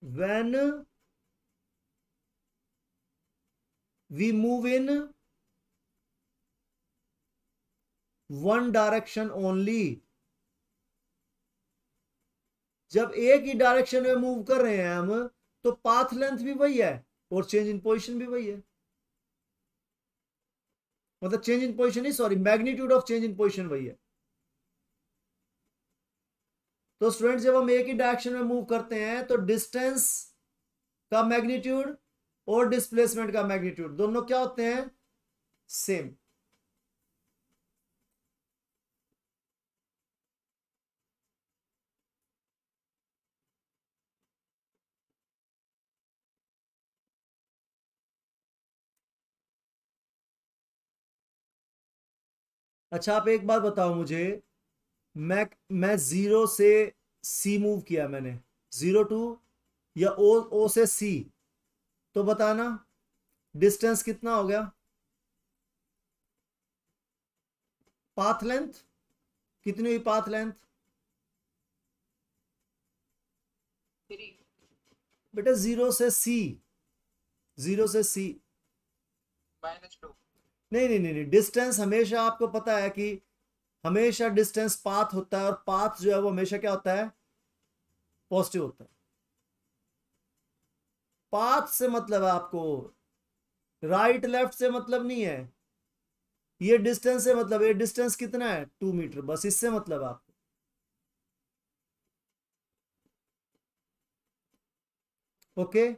when we move in one direction only जब एक ही डायरेक्शन में मूव कर रहे हैं हम तो पाथ लेंथ भी वही है और चेंज इन पोजिशन भी वही है मतलब चेंज इन पोजिशन नहीं sorry magnitude of change in position वही है तो स्टूडेंट जब हम एक ही डायरेक्शन में मूव करते हैं तो डिस्टेंस का मैग्नीट्यूड और डिस्प्लेसमेंट का मैग्नीट्यूड दोनों क्या होते हैं सेम अच्छा आप एक बात बताओ मुझे मैं मैं जीरो से सी मूव किया मैंने जीरो टू या ओ ओ से सी तो बताना डिस्टेंस कितना हो गया पाथ लेंथ कितनी हुई पाथ लेंथ बेटा जीरो से सी जीरो से सी माइनस टू नहीं नहीं नहीं डिस्टेंस हमेशा आपको पता है कि हमेशा डिस्टेंस पाथ होता है और पाथ जो है वो हमेशा क्या होता है पॉजिटिव होता है पाथ से मतलब है आपको राइट लेफ्ट से मतलब नहीं है ये डिस्टेंस से मतलब ये डिस्टेंस कितना है टू मीटर बस इससे मतलब आपको ओके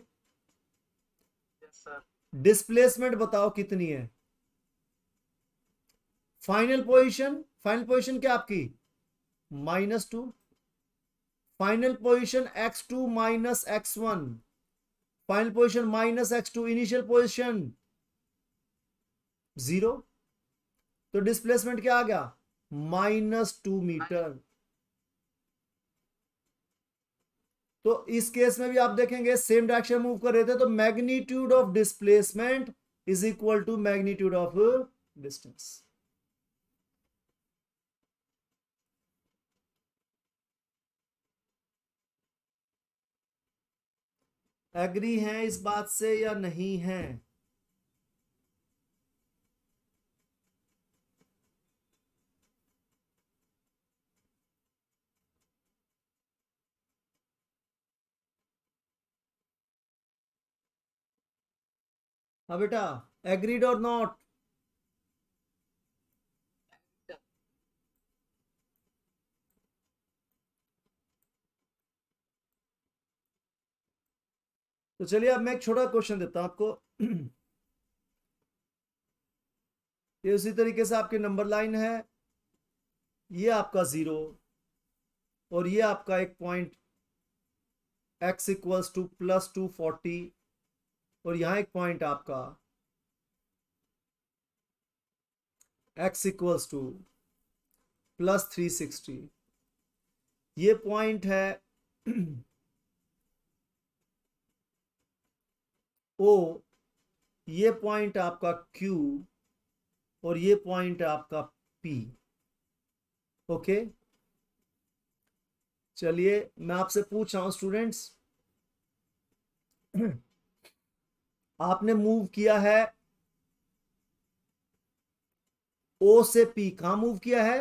डिस्प्लेसमेंट बताओ कितनी है फाइनल पोजीशन फाइनल पोजिशन क्या आपकी minus two final position x two minus x one final position minus x two initial position zero तो डिस्प्लेसमेंट क्या आ गया माइनस टू मीटर तो इस केस में भी आप देखेंगे सेम डायरेक्शन मूव कर रहे थे तो magnitude of displacement is equal to magnitude of distance agree हैं इस बात से या नहीं हैं हाँ बेटा एग्रीड और नॉट तो चलिए अब मैं एक छोटा क्वेश्चन देता हूं आपको ये उसी तरीके से आपकी नंबर लाइन है ये आपका जीरो और ये आपका एक point x equals to plus two forty और यहां एक पॉइंट आपका x equals to plus three sixty ये पॉइंट है ओ ये पॉइंट आपका क्यू और ये पॉइंट आपका पी ओके चलिए मैं आपसे पूछ रहा हूं स्टूडेंट्स आपने मूव किया है ओ से पी कहा मूव किया है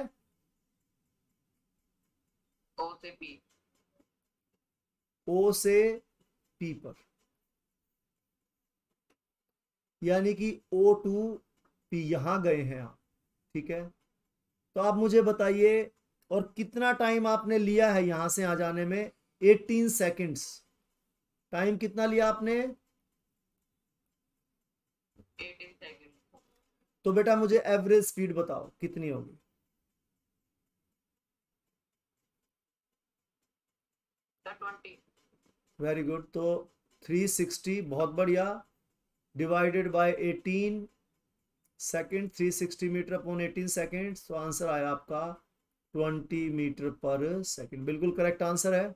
ओ से पी ओ से पी पर यानी कि ओ टू पी यहाँ गए हैं आप ठीक है तो आप मुझे बताइए और कितना टाइम आपने लिया है यहां से आ जाने में 18 सेकंड्स टाइम कितना लिया आपने 18 तो बेटा मुझे एवरेज स्पीड बताओ कितनी होगी वेरी गुड तो 360 बहुत बढ़िया divided by 18 second 360 meter upon 18 second तो आंसर आया आपका 20 मीटर पर सेकेंड बिल्कुल करेक्ट आंसर है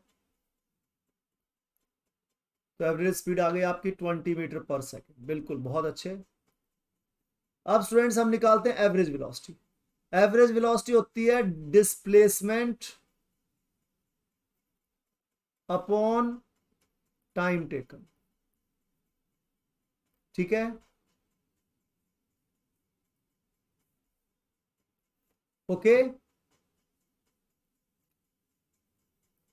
तो एवरेज स्पीड आ गई आपकी 20 मीटर पर सेकेंड बिल्कुल बहुत अच्छे अब स्टूडेंट्स हम निकालते हैं एवरेज विलॉसिटी एवरेज विलॉसिटी होती है डिस्प्लेसमेंट अपॉन टाइम टेकन ठीक है ओके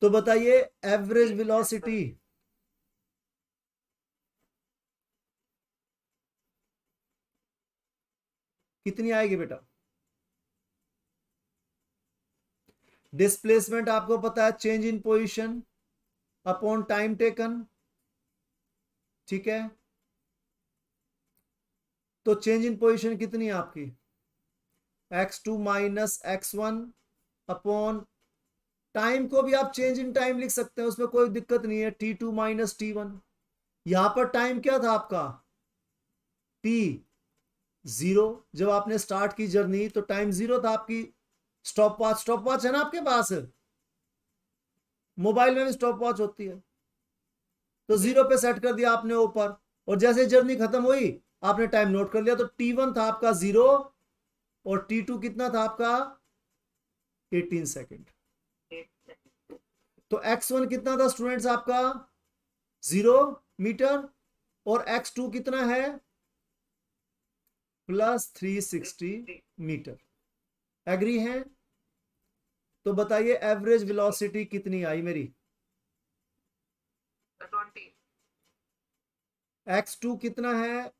तो बताइए एवरेज वेलोसिटी कितनी आएगी बेटा डिस्प्लेसमेंट आपको पता है change in position upon time taken ठीक है तो चेंज इन पोजिशन कितनी है आपकी x two minus x one upon time को भी आप चेंज इन टाइम लिख सकते हैं उसमें कोई दिक्कत नहीं है t two minus T one यहां पर टाइम क्या था आपका टी जीरो जब आपने स्टार्ट की जर्नी तो टाइम जीरो था आपकी स्टॉप वॉच स्टॉप वॉच है ना आपके पास मोबाइल में भी स्टॉप वॉच होती है तो जीरो पे सेट कर दिया आपने ऊपर और जैसे जर्नी खत्म हुई आपने टाइम नोट कर लिया तो टी वन था आपका जीरो और टी टू कितना था आपका एटीन सेकेंड तो एक्स वन कितना था स्टूडेंट्स आपका जीरो मीटर और एक्स टू कितना है plus three sixty meter agree है तो बताइए एवरेज वेलोसिटी कितनी आई मेरी एक्स टू कितना है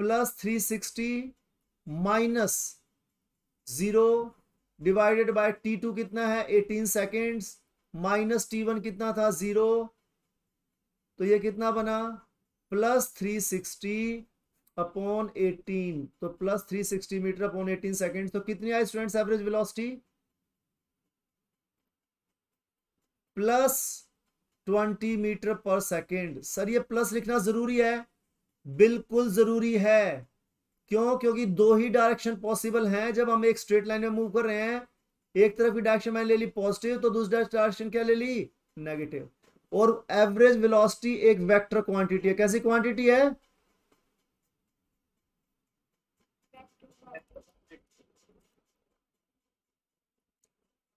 plus three sixty minus zero divided by t two कितना है eighteen seconds minus T one कितना था जीरो तो ये कितना बना plus three sixty upon eighteen तो plus three sixty meter upon eighteen second तो कितनी आई students average velocity plus twenty meter per second sir ये प्लस लिखना जरूरी है बिल्कुल जरूरी है क्यों क्योंकि दो ही डायरेक्शन पॉसिबल हैं जब हम एक स्ट्रेट लाइन में मूव कर रहे हैं एक तरफ की डायरेक्शन मैंने ले ली पॉजिटिव तो दूसरी डायरेक्शन क्या ले ली नेगेटिव और एवरेज वेलोसिटी एक वेक्टर क्वांटिटी है कैसी क्वांटिटी है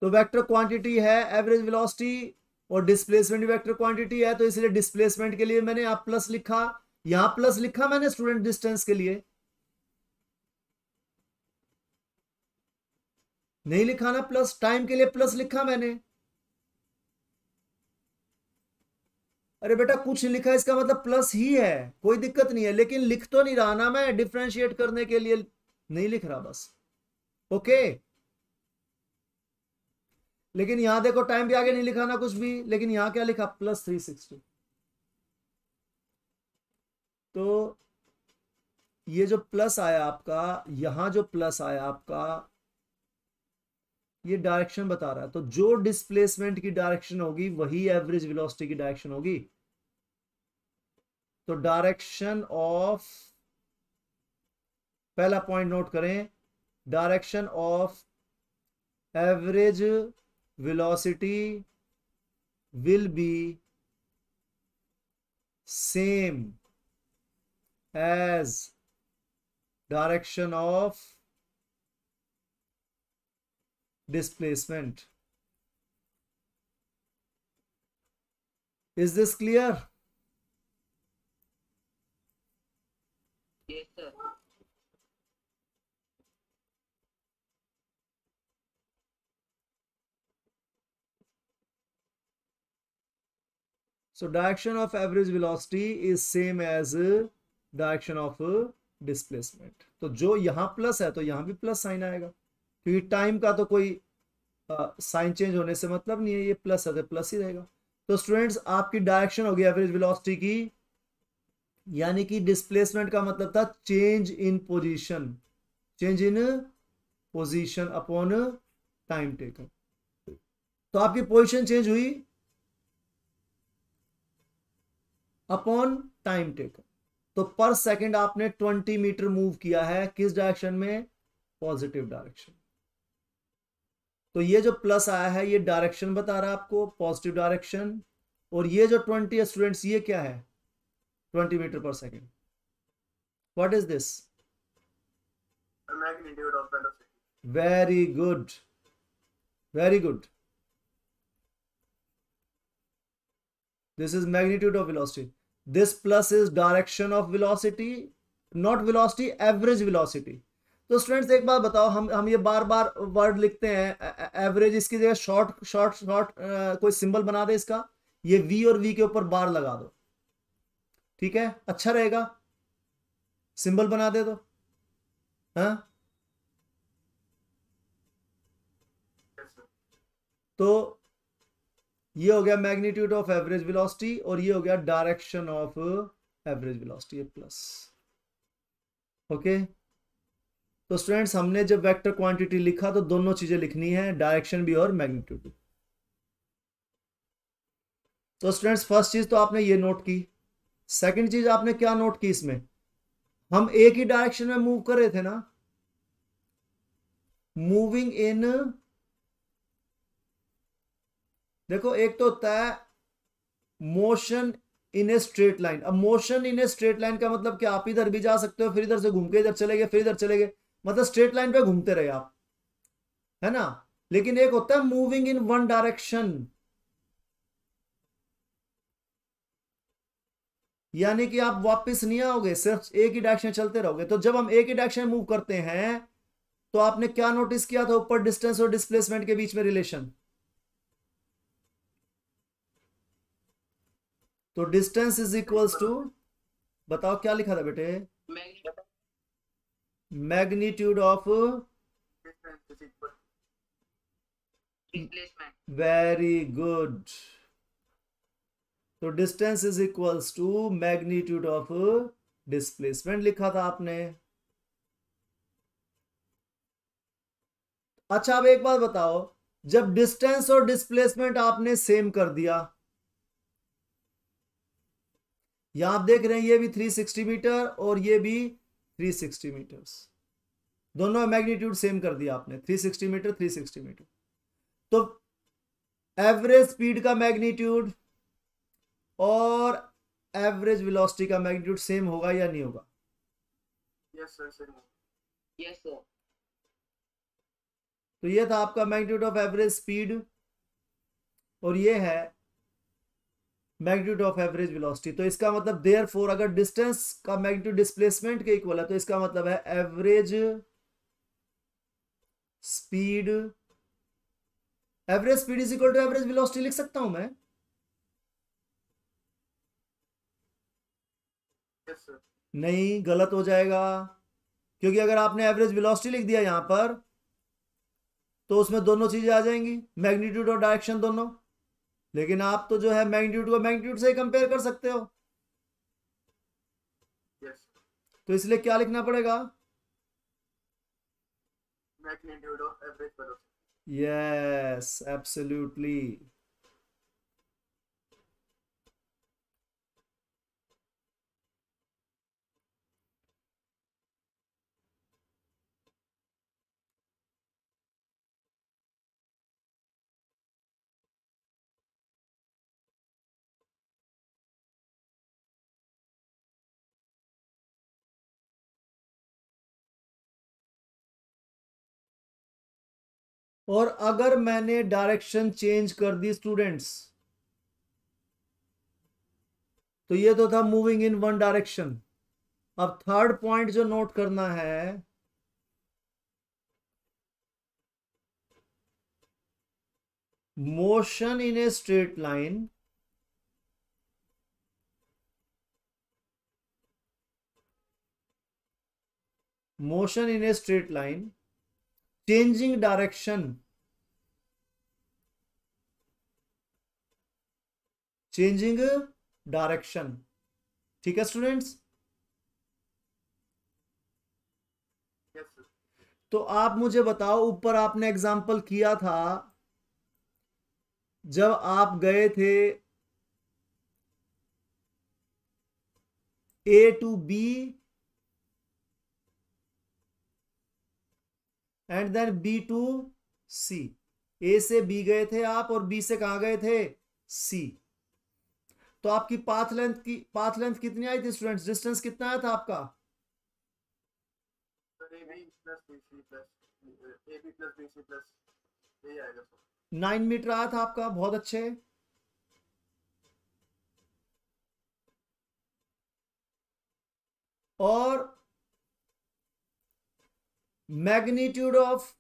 तो वेक्टर क्वांटिटी है एवरेज वेलोसिटी और डिस्प्लेसमेंट वेक्टर क्वांटिटी है तो इसलिए डिस्प्लेसमेंट के लिए मैंने आप प्लस लिखा यहां प्लस लिखा मैंने स्टूडेंट डिस्टेंस के लिए नहीं लिखा ना प्लस टाइम के लिए प्लस लिखा मैंने अरे बेटा कुछ लिखा इसका मतलब प्लस ही है कोई दिक्कत नहीं है लेकिन लिख तो नहीं रहा ना मैं डिफ्रेंशिएट करने के लिए नहीं लिख रहा बस ओके लेकिन यहां देखो टाइम भी आगे नहीं लिखा ना कुछ भी लेकिन यहां क्या लिखा प्लस थ्री सिक्सटी तो ये जो प्लस आया आपका यहां जो प्लस आया आपका ये डायरेक्शन बता रहा है तो जो डिस्प्लेसमेंट की डायरेक्शन होगी वही एवरेज वेलोसिटी की डायरेक्शन होगी तो डायरेक्शन ऑफ पहला पॉइंट नोट करें direction of average velocity will be same as direction of displacement. Is this clear? Yes, sir. So direction of average velocity is same as uh, direction of displacement तो जो यहां plus है तो यहां भी plus sign आएगा क्योंकि time का तो कोई साइन चेंज होने से मतलब नहीं है ये प्लस है तो प्लस ही रहेगा तो स्टूडेंट्स आपकी डायरेक्शन होगी एवरेज वेलोसिटी की यानी कि डिस्प्लेसमेंट का मतलब था change in position change in position upon time taken तो आपकी पोजीशन चेंज हुई अपॉन टाइम टेकन तो पर सेकंड आपने 20 मीटर मूव किया है किस डायरेक्शन में पॉजिटिव डायरेक्शन तो ये जो प्लस आया है ये डायरेक्शन बता रहा है आपको पॉजिटिव डायरेक्शन और ये जो 20 स्टूडेंट्स ये क्या है 20 meter per second what is this very good very good this is magnitude of velocity this plus is direction of velocity not velocity average velocity तो स्टूडेंट्स एक बार बताओ हम हम ये बार बार वर्ड लिखते हैं एवरेज इसकी जगह शॉर्ट शॉर्ट शॉर्ट कोई सिंबल बना दे इसका ये V और V के ऊपर बार लगा दो ठीक है अच्छा रहेगा सिंबल बना दे दो हा? तो ये हो गया मैग्नीट्यूड ऑफ एवरेज वेलोसिटी और ये हो गया direction of average velocity plus okay तो स्टूडेंट्स हमने जब वेक्टर क्वांटिटी लिखा तो दोनों चीजें लिखनी है डायरेक्शन भी और मैग्नीट्यूड भी तो स्टूडेंट्स फर्स्ट चीज तो आपने ये नोट की सेकंड चीज आपने क्या नोट की इसमें हम एक ही डायरेक्शन में मूव कर रहे थे ना मूविंग इन देखो एक तो होता है motion in a straight line अब motion in a straight line का मतलब कि आप इधर भी जा सकते हो फिर इधर से घूम के इधर चले गए फिर इधर चले गए मतलब स्ट्रेट लाइन पे घूमते रहे आप है ना लेकिन एक होता है मूविंग इन वन डायरेक्शन यानी कि आप वापस नहीं आओगे सिर्फ एक ही डायरेक्शन चलते रहोगे तो जब हम एक ही डायरेक्शन मूव करते हैं तो आपने क्या नोटिस किया था ऊपर डिस्टेंस और डिस्प्लेसमेंट के बीच में रिलेशन तो डिस्टेंस इज इक्वल्स टू बताओ क्या लिखा था बेटे मैग्नीट्यूड ऑफ वेरी गुड तो distance is equals to magnitude of displacement लिखा था आपने अच्छा अब एक बात बताओ जब डिस्टेंस और डिस्प्लेसमेंट आपने सेम कर दिया यहां आप देख रहे हैं ये भी 360 मीटर और ये भी 360 मीटर दोनों मैग्नीट्यूड सेम कर दिया आपने 360 मीटर 360 मीटर तो एवरेज स्पीड का मैग्नीट्यूड और एवरेज वेलोसिटी का मैग्नीट्यूड सेम होगा या नहीं होगा यस सर यस सर तो ये था आपका मैग्नीट्यूड ऑफ एवरेज स्पीड और ये है मैग्नीट्यूड ऑफ एवरेज वेलोसिटी तो इसका मतलब देयर फोर अगर डिस्टेंस का मैग्नीट्यूड डिस्प्लेसमेंट के इक्वल है तो इसका मतलब है average speed average speed is equal to average velocity लिख सकता हूं मैं yes, नहीं गलत हो जाएगा क्योंकि अगर आपने एवरेज वेलोसिटी लिख दिया यहां पर तो उसमें दोनों चीजें आ जाएंगी मैग्नीट्यूड और डायरेक्शन दोनों लेकिन आप तो जो है मैग्नीट्यूड को मैग्नीट्यूड से ही कंपेयर कर सकते हो yes. तो इसलिए क्या लिखना पड़ेगा magnitude of average velocity yes absolutely और अगर मैंने डायरेक्शन चेंज कर दी स्टूडेंट्स तो ये तो था मूविंग इन वन डायरेक्शन अब थर्ड पॉइंट जो नोट करना है motion in a straight line motion in a straight line changing direction changing direction ठीक है स्टूडेंट्स तो आप मुझे बताओ ऊपर आपने एग्जाम्पल किया था जब आप गए थे A to B and then B to C A से बी गए थे आप और बी से कहा गए थे सी तो आपकी पाथ लेंथ की पाथ लेंथ कितनी आई थी स्टूडेंट डिस्टेंस कितना आया था आपका नाइन मीटर आया था आपका बहुत अच्छे और मैग्नीट्यूड ऑफ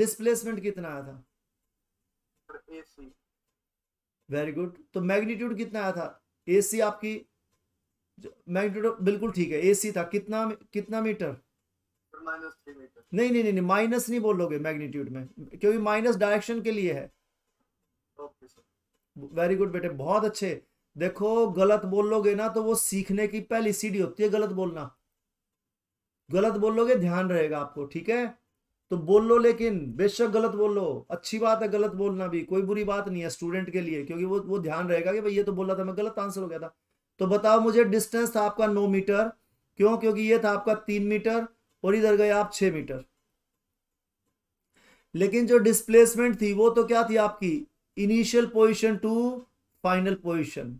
डिस्प्लेसमेंट कितना आया था वेरी गुड तो मैग्नीट्यूड कितना आया था एसी आपकी मैग्नीट्यूड बिल्कुल ठीक है एसी था कितना कितना मीटर नहीं नहीं नहीं माइनस नहीं बोलोगे मैग्नीट्यूड में क्योंकि माइनस डायरेक्शन के लिए है वेरी गुड बेटे बहुत अच्छे देखो गलत बोलोगे ना तो वो सीखने की पहली सीढ़ी होती है गलत बोलना गलत बोलोगे ध्यान रहेगा आपको ठीक है तो बोल लो लेकिन बेशक गलत बोल लो अच्छी बात है गलत बोलना भी कोई बुरी बात नहीं है स्टूडेंट के लिए क्योंकि वो वो ध्यान रहेगा कि भाई ये तो बोला था मैं गलत आंसर हो गया था तो बताओ मुझे डिस्टेंस था आपका नौ मीटर क्यों क्योंकि ये था आपका तीन मीटर और इधर गए आप छह मीटर लेकिन जो डिस्प्लेसमेंट थी वो तो क्या थी आपकी initial position to final position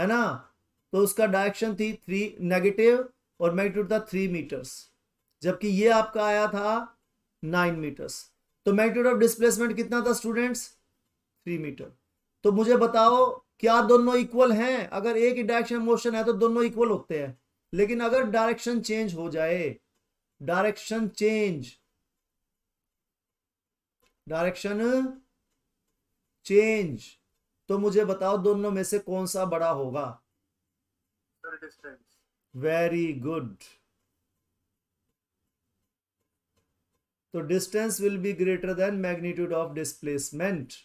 है ना तो उसका डायरेक्शन थी थ्री नेगेटिव और मैग्नीट्यूड था थ्री मीटर्स जबकि ये आपका आया था नाइन मीटर्स तो मैग्नीट्यूड ऑफ डिस्प्लेसमेंट कितना था स्टूडेंट्स थ्री मीटर तो मुझे बताओ क्या दोनों इक्वल हैं अगर एक ही डायरेक्शन मोशन है तो दोनों इक्वल होते हैं लेकिन अगर डायरेक्शन चेंज हो जाए डायरेक्शन चेंज डायरेक्शन चेंज तो मुझे बताओ दोनों में से कौन सा बड़ा होगा distance very good so distance will be greater than magnitude of displacement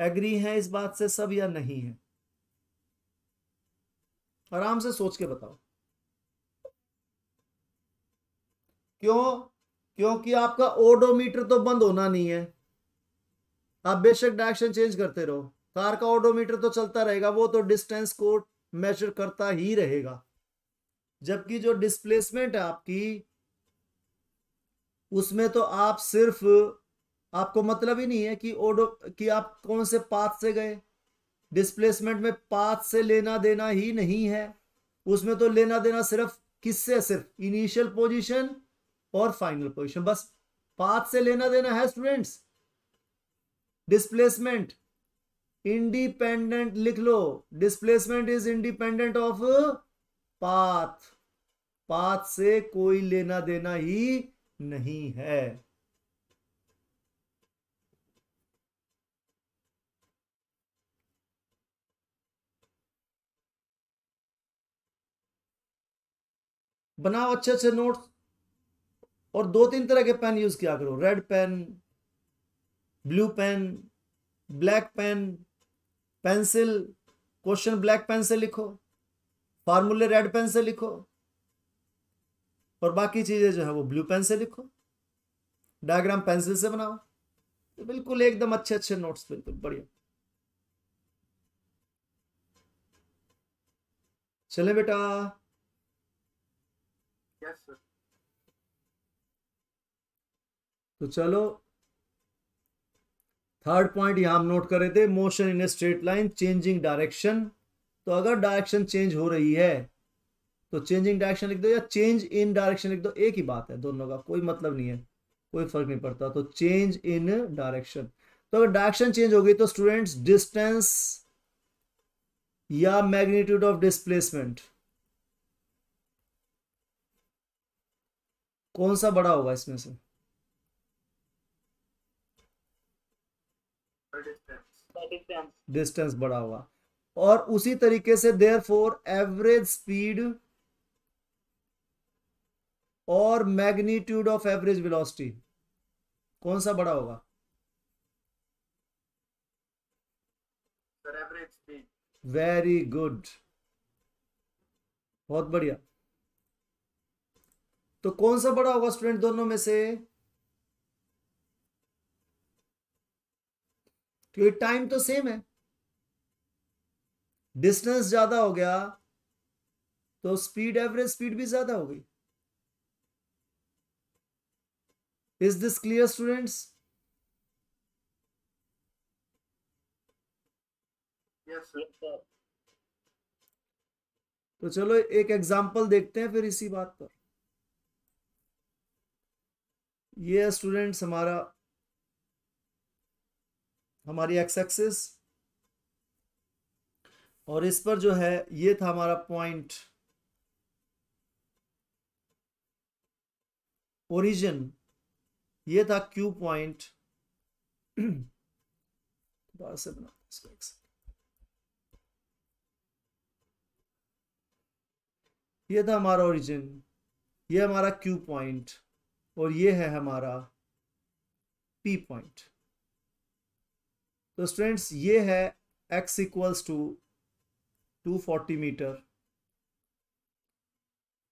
agree है इस बात से सब या नहीं है आराम से सोच के बताओ क्यों क्योंकि आपका ओडोमीटर तो बंद होना नहीं है आप बेशक डायरेक्शन चेंज करते रहो कार का ओडोमीटर तो चलता रहेगा वो तो डिस्टेंस को मेजर करता ही रहेगा जबकि जो डिस्प्लेसमेंट है आपकी उसमें तो आप सिर्फ आपको मतलब ही नहीं है कि ओडो कि आप कौन से पाथ से गए डिस्प्लेसमेंट में पाथ से लेना देना ही नहीं है उसमें तो लेना देना सिर्फ किससे सिर्फ इनिशियल पोजीशन और फाइनल पोजीशन बस पाथ से लेना देना है स्टूडेंट्स डिस्प्लेसमेंट इंडिपेंडेंट लिख लो displacement is independent of path path से कोई लेना देना ही नहीं है बनाओ अच्छे अच्छे नोट्स और दो तीन तरह के पेन यूज किया करो red pen blue pen black pen pencil question black pen से लिखो फार्मूले रेड पेन से लिखो और बाकी चीज़ें जो है वो ब्लू पेन से लिखो डायग्राम पेंसिल से बनाओ तो बिल्कुल एकदम अच्छे अच्छे नोट्स बिल्कुल बढ़िया चले बेटा तो चलो थर्ड पॉइंट यहाँ हम नोट कर रहे थे motion in a straight line changing direction तो अगर डायरेक्शन चेंज हो रही है तो चेंजिंग डायरेक्शन लिख दो या चेंज इन डायरेक्शन लिख दो एक ही बात है दोनों का कोई मतलब नहीं है कोई फर्क नहीं पड़ता तो चेंज इन डायरेक्शन तो अगर डायरेक्शन चेंज हो गई तो स्टूडेंट्स डिस्टेंस या मैग्नीट्यूड ऑफ डिस्प्लेसमेंट कौन सा बड़ा होगा इसमें से डिस्टेंस बढ़ा हुआ और उसी तरीके से देयर फोर एवरेज स्पीड और मैग्नीट्यूड ऑफ एवरेज वेलोसिटी कौन सा बड़ा होगा वेरी गुड बहुत बढ़िया तो कौन सा बड़ा होगा स्टूडेंट दोनों में से क्योंकि टाइम तो सेम तो है डिस्टेंस ज्यादा हो गया तो स्पीड एवरेज स्पीड भी ज्यादा हो गई इज दिस क्लियर स्टूडेंट्स तो चलो एक एग्जाम्पल देखते हैं फिर इसी बात पर यह स्टूडेंट्स हमारा हमारी एक्स एक्सिस और इस पर जो है ये था हमारा पॉइंट ओरिजिन ये था क्यू पॉइंट से बना इसको ये था हमारा ओरिजिन ये हमारा क्यू पॉइंट और ये है हमारा पी पॉइंट तो स्टूडेंट्स ये है x equals to two forty meter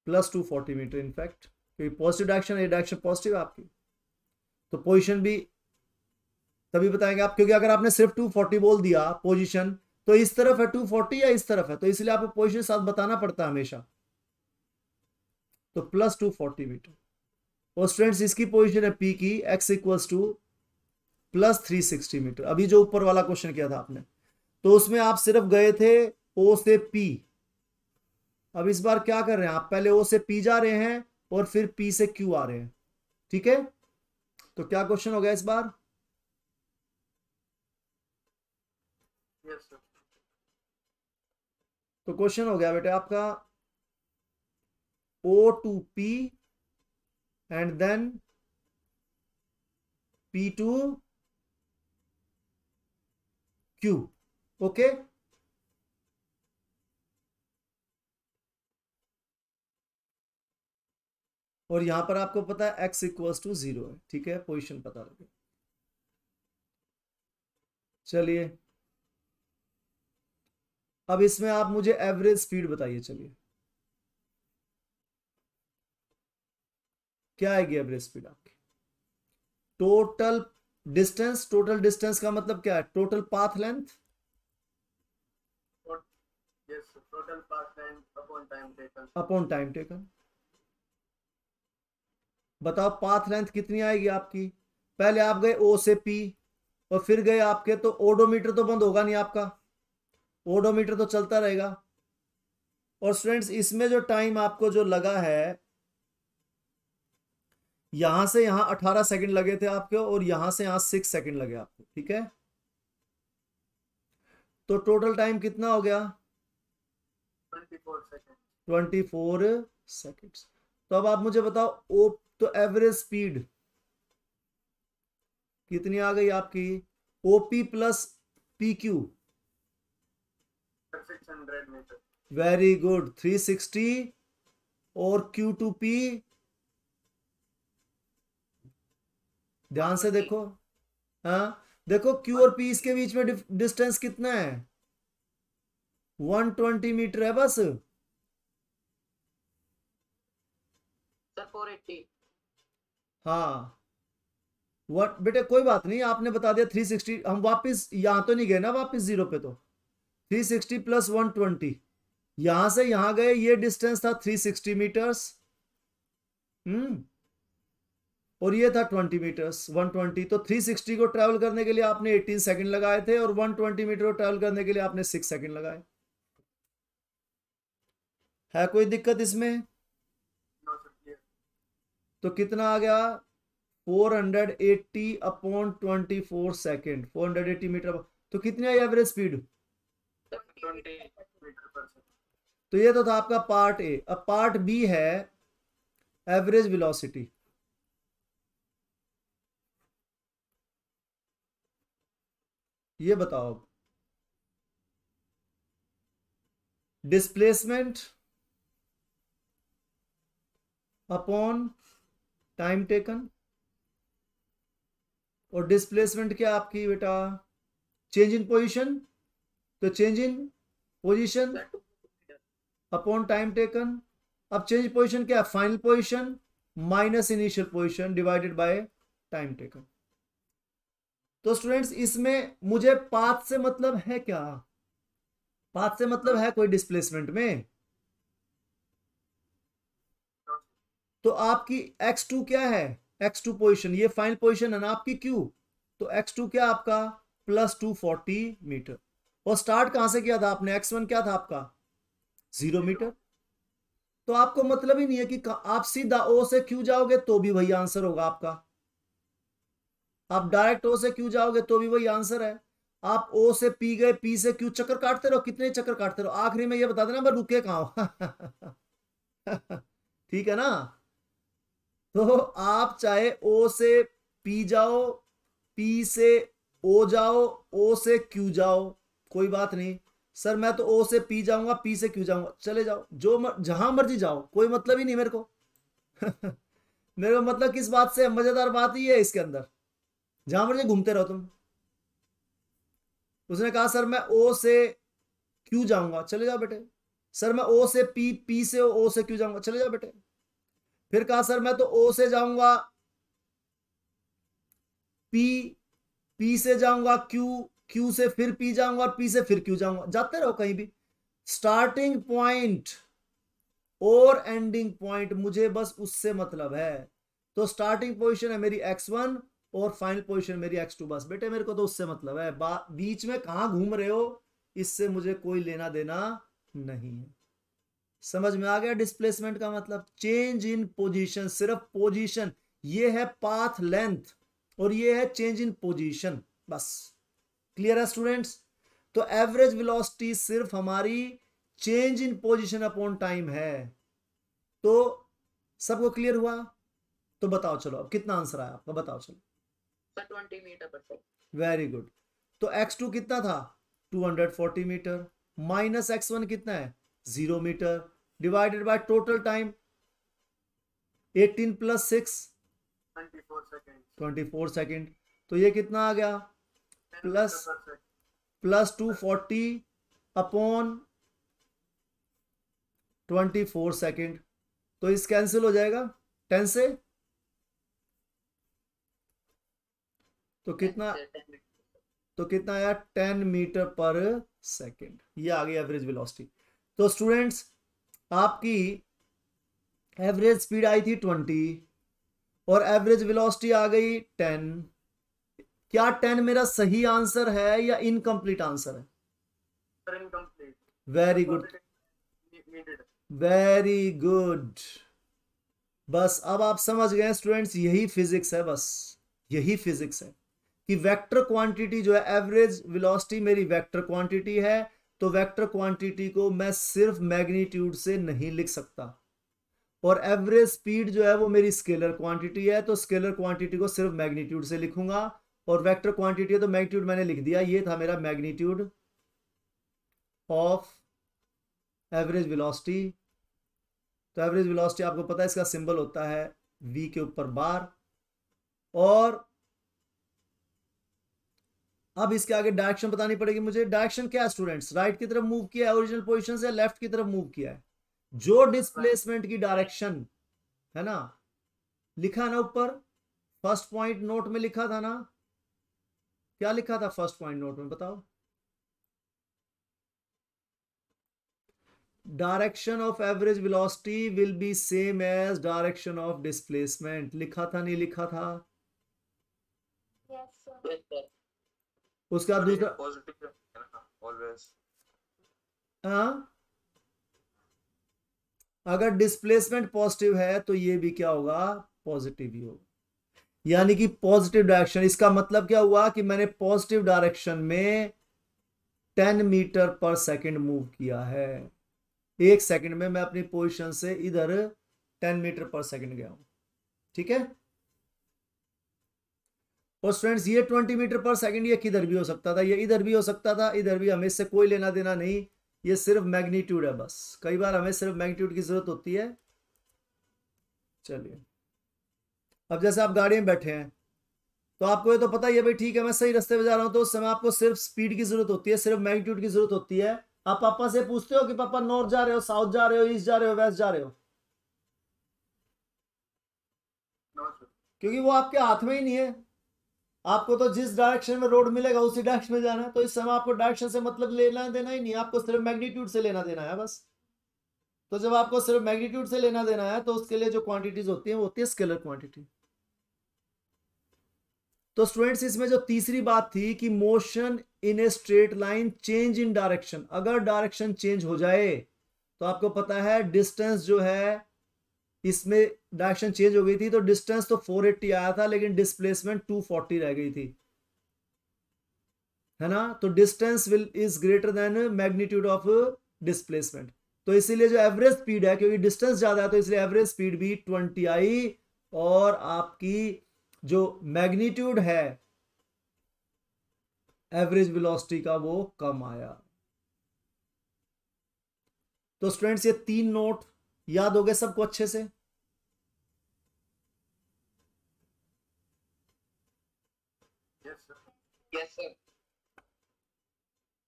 plus two forty meter in fact क्योंकि पॉजिटिव डायरेक्शन ये डायरेक्शन पॉजिटिव है आपकी तो पोजिशन भी तभी बताएंगे आप क्योंकि अगर आपने सिर्फ टू फोर्टी बोल दिया पोजिशन तो इस तरफ है टू फोर्टी या इस तरफ है तो इसलिए आपको पोजिशन साथ बताना पड़ता है हमेशा तो प्लस टू फोर्टी मीटर और स्टूडेंट्स इसकी पोजिशन है पी की x equals to plus three sixty meter अभी जो ऊपर वाला क्वेश्चन किया था आपने तो उसमें आप सिर्फ गए थे ओ से पी अब इस बार क्या कर रहे हैं आप पहले ओ से पी जा रहे हैं और फिर पी से क्यू आ रहे हैं ठीक है तो क्या क्वेश्चन हो गया इस बार yes, तो क्वेश्चन हो गया बेटे आपका O to P and then P to Q okay और यहां पर आपको पता है एक्स इक्वल्स टू जीरो है ठीक है पोजीशन पता लगे चलिए अब इसमें आप मुझे एवरेज स्पीड बताइए चलिए क्या आएगी एवरेज स्पीड आपकी टोटल डिस्टेंस टोटल डिस्टेंस का मतलब क्या है total path length upon time taken बताओ पाथ लेंथ कितनी आएगी आपकी पहले आप गए ओ से पी और फिर गए आपके तो ओडोमीटर तो बंद होगा नहीं आपका ओडोमीटर तो चलता रहेगा और स्टूडेंट्स इसमें जो टाइम आपको जो लगा है यहां से यहां अठारह सेकंड लगे थे आपके और यहां से यहां सिक्स सेकंड लगे आपको ठीक है तो टोटल टाइम कितना हो गया ट्वेंटी फोर सेकेंड तो अब आप मुझे बताओ ओप तो एवरेज स्पीड कितनी आ गई आपकी OP plus P Q meter very good three sixty और क्यू टू पी ध्यान से देखो हाँ देखो क्यू और P इसके बीच में डिस्टेंस कितना है 120 मीटर है बस हाँ वट बेटे कोई बात नहीं आपने बता दिया 360 हम वापस यहां तो नहीं गए ना वापस जीरो पे तो 360 प्लस 120 यहां से यहां गए ये डिस्टेंस था 360 मीटर्स हम्म और ये था 20 मीटर्स 120 तो 360 को ट्रैवल करने के लिए आपने 18 सेकंड लगाए थे और 120 मीटर को ट्रैवल करने के लिए आपने 6 सेकंड लगाए है कोई दिक्कत इसमें तो कितना आ गया 480 upon twenty four second four hundred eighty meter तो कितनी आई एवरेज स्पीड तो ये तो था आपका पार्ट ए अब पार्ट बी है एवरेज वेलोसिटी ये बताओ डिस्प्लेसमेंट अपॉन टाइम टेकन और डिस्प्लेसमेंट क्या आपकी बेटा चेंज इन पोजीशन तो change in position upon time taken अब चेंज पोजीशन क्या final position minus initial position divided by time taken तो स्टूडेंट्स इसमें मुझे पाथ से मतलब है क्या पाथ से मतलब है कोई डिस्प्लेसमेंट में तो आपकी एक्स टू क्या है एक्स टू पोजिशन ये फाइनल पोजिशन है ना आपकी क्यू तो एक्स टू क्या आपका प्लस टू फोर्टी मीटर और स्टार्ट कहां से किया था आपने एक्स वन क्या था आपका जीरो मीटर तो आपको मतलब ही नहीं है कि आप सीधा ओ से क्यू जाओगे तो भी वही आंसर होगा आपका आप डायरेक्ट ओ से क्यू जाओगे तो भी वही आंसर है आप ओ से पी गए पी से क्यू चक्कर काटते रहो कितने चक्कर काटते रहो आखिरी में ये बता देना मैं रुके कहा ठीक है ना तो आप चाहे ओ से पी जाओ पी से ओ जाओ ओ से क्यू जाओ कोई बात नहीं सर मैं तो ओ से पी जाऊंगा पी से क्यू जाऊंगा चले जाओ जो मर, जहां मर्जी जाओ कोई मतलब ही नहीं मेरे को मेरे को मतलब किस बात से मजेदार बात ही है इसके अंदर जहां मर्जी घूमते रहो तुम उसने कहा सर मैं ओ से क्यू जाऊंगा चले जाओ बेटे सर मैं ओ से पी पी से ओ से क्यू जाऊंगा चले जाओ बेटे फिर कहा सर मैं तो ओ से जाऊंगा पी पी से जाऊंगा क्यू क्यू से फिर पी जाऊंगा और पी से फिर क्यू जाऊंगा जाते रहो कहीं भी स्टार्टिंग पॉइंट और एंडिंग पॉइंट मुझे बस उससे मतलब है तो स्टार्टिंग पोजिशन है मेरी एक्स वन और फाइनल पोजिशन मेरी एक्स टू बस बेटे मेरे को तो उससे मतलब है बीच में कहा घूम रहे हो इससे मुझे कोई लेना देना नहीं है समझ में आ गया डिस्प्लेसमेंट का मतलब चेंज इन पोजीशन सिर्फ पोजीशन ये है पाथ लेंथ और ये है चेंज इन पोजीशन बस क्लियर है स्टूडेंट्स तो एवरेज वेलोसिटी सिर्फ हमारी change in position upon time है तो सबको क्लियर हुआ तो बताओ चलो अब कितना आंसर आया आपका बताओ चलो 20 meter per second very good तो, तो x2 कितना था 240 मीटर माइनस x1 कितना है zero meter divided by total time 18 plus six twenty four second तो ये कितना आ गया plus plus two forty upon twenty four second तो इस कैंसिल हो जाएगा टेन से तो कितना तो कितना आया टेन मीटर पर सेकेंड ये आ गई एवरेज वेलोसिटी तो स्टूडेंट्स आपकी एवरेज स्पीड आई थी ट्वेंटी और एवरेज वेलोसिटी आ गई टेन क्या टेन मेरा सही आंसर है या इनकम्प्लीट आंसर है वेरी गुड वेरी गुड बस अब आप समझ गए स्टूडेंट्स यही फिजिक्स है बस यही फिजिक्स है कि वेक्टर क्वांटिटी जो है एवरेज वेलोसिटी मेरी वेक्टर क्वांटिटी है तो वेक्टर क्वांटिटी को मैं सिर्फ मैग्नीट्यूड से नहीं लिख सकता और एवरेज स्पीड जो है वो मेरी स्केलर क्वांटिटी है तो स्केलर क्वांटिटी को सिर्फ मैग्नीट्यूड से लिखूंगा और वेक्टर क्वांटिटी है तो मैग्नीट्यूड मैंने लिख दिया ये था मेरा मैग्नीट्यूड ऑफ एवरेज वेलोसिटी तो एवरेज वेलोसिटी आपको पता है इसका सिंबल होता है वी के ऊपर बार और अब इसके आगे डायरेक्शन बतानी पड़ेगी मुझे डायरेक्शन क्या स्टूडेंट्स राइट की तरफ मूव किया है ओरिजिनल पोजिशन से लेफ्ट की तरफ मूव किया है जो डिस्प्लेसमेंट की डायरेक्शन है ना लिखा ना ऊपर फर्स्ट पॉइंट नोट में लिखा था ना क्या लिखा था फर्स्ट पॉइंट नोट में बताओ direction of average velocity will be same as direction of displacement लिखा था नहीं लिखा था yes, बाद दूसरा हाँ अगर डिस्प्लेसमेंट पॉजिटिव है तो ये भी क्या होगा पॉजिटिव ही होगा यानी कि पॉजिटिव डायरेक्शन इसका मतलब क्या हुआ कि मैंने पॉजिटिव डायरेक्शन में ten meter per second move किया है एक सेकंड में मैं अपनी पोजीशन से इधर टेन मीटर पर सेकंड गया हूं ठीक है और फ्रेंड्स ये 20 मीटर पर सेकंड ये किधर भी हो सकता था ये इधर भी हो सकता था इधर भी हमें इससे कोई लेना देना नहीं ये सिर्फ मैग्नीट्यूड है बस कई बार हमें सिर्फ मैग्नीट्यूड की जरूरत होती है चलिए अब जैसे आप गाड़ी में बैठे हैं तो आपको ये तो पता ही है भाई ठीक है मैं सही रास्ते पे जा रहा हूँ तो उस समय आपको सिर्फ स्पीड की जरूरत होती है सिर्फ मैग्नीट्यूड की जरूरत होती है आप पापा से पूछते हो कि पापा नॉर्थ जा रहे हो साउथ जा रहे हो ईस्ट जा रहे हो वेस्ट जा रहे हो क्योंकि वो आपके हाथ में ही नहीं है आपको तो जिस डायरेक्शन में रोड मिलेगा उसी डायरेक्शन में जाना है तो इस समय आपको डायरेक्शन से मतलब लेना देना ही नहीं आपको सिर्फ मैग्नीट्यूड से लेना देना है बस तो जब आपको सिर्फ मैग्नीट्यूड से लेना देना है तो उसके लिए जो क्वांटिटीज होती है वो होती है स्केलर क्वांटिटी तो स्टूडेंट्स इसमें जो तीसरी बात थी कि motion in a straight line change in direction अगर डायरेक्शन चेंज हो जाए तो आपको पता है डिस्टेंस जो है इसमें डायरेक्शन चेंज हो गई थी तो डिस्टेंस तो 480 आया था लेकिन डिस्प्लेसमेंट 240 रह गई थी है ना तो distance will is greater than magnitude of displacement तो इसीलिए जो एवरेज स्पीड है क्योंकि डिस्टेंस ज्यादा है तो इसलिए एवरेज स्पीड भी ट्वेंटी आई और आपकी जो मैग्नीट्यूड है एवरेज वेलोसिटी का वो कम आया तो स्टूडेंट्स ये तीन नोट याद हो गए सबको अच्छे से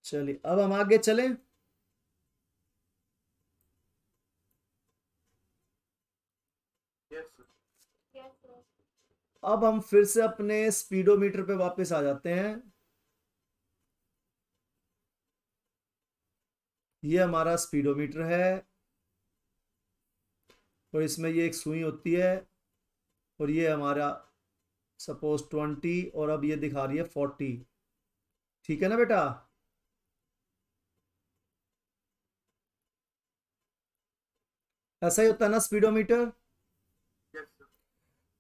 चलिए अब हम आगे चलें अब हम फिर से अपने स्पीडोमीटर पे वापस आ जाते हैं ये हमारा स्पीडोमीटर है और इसमें ये एक सुई होती है और ये हमारा सपोज ट्वेंटी और अब ये दिखा रही है फोर्टी ठीक है ना बेटा ऐसा ही होता है ना स्पीडोमीटर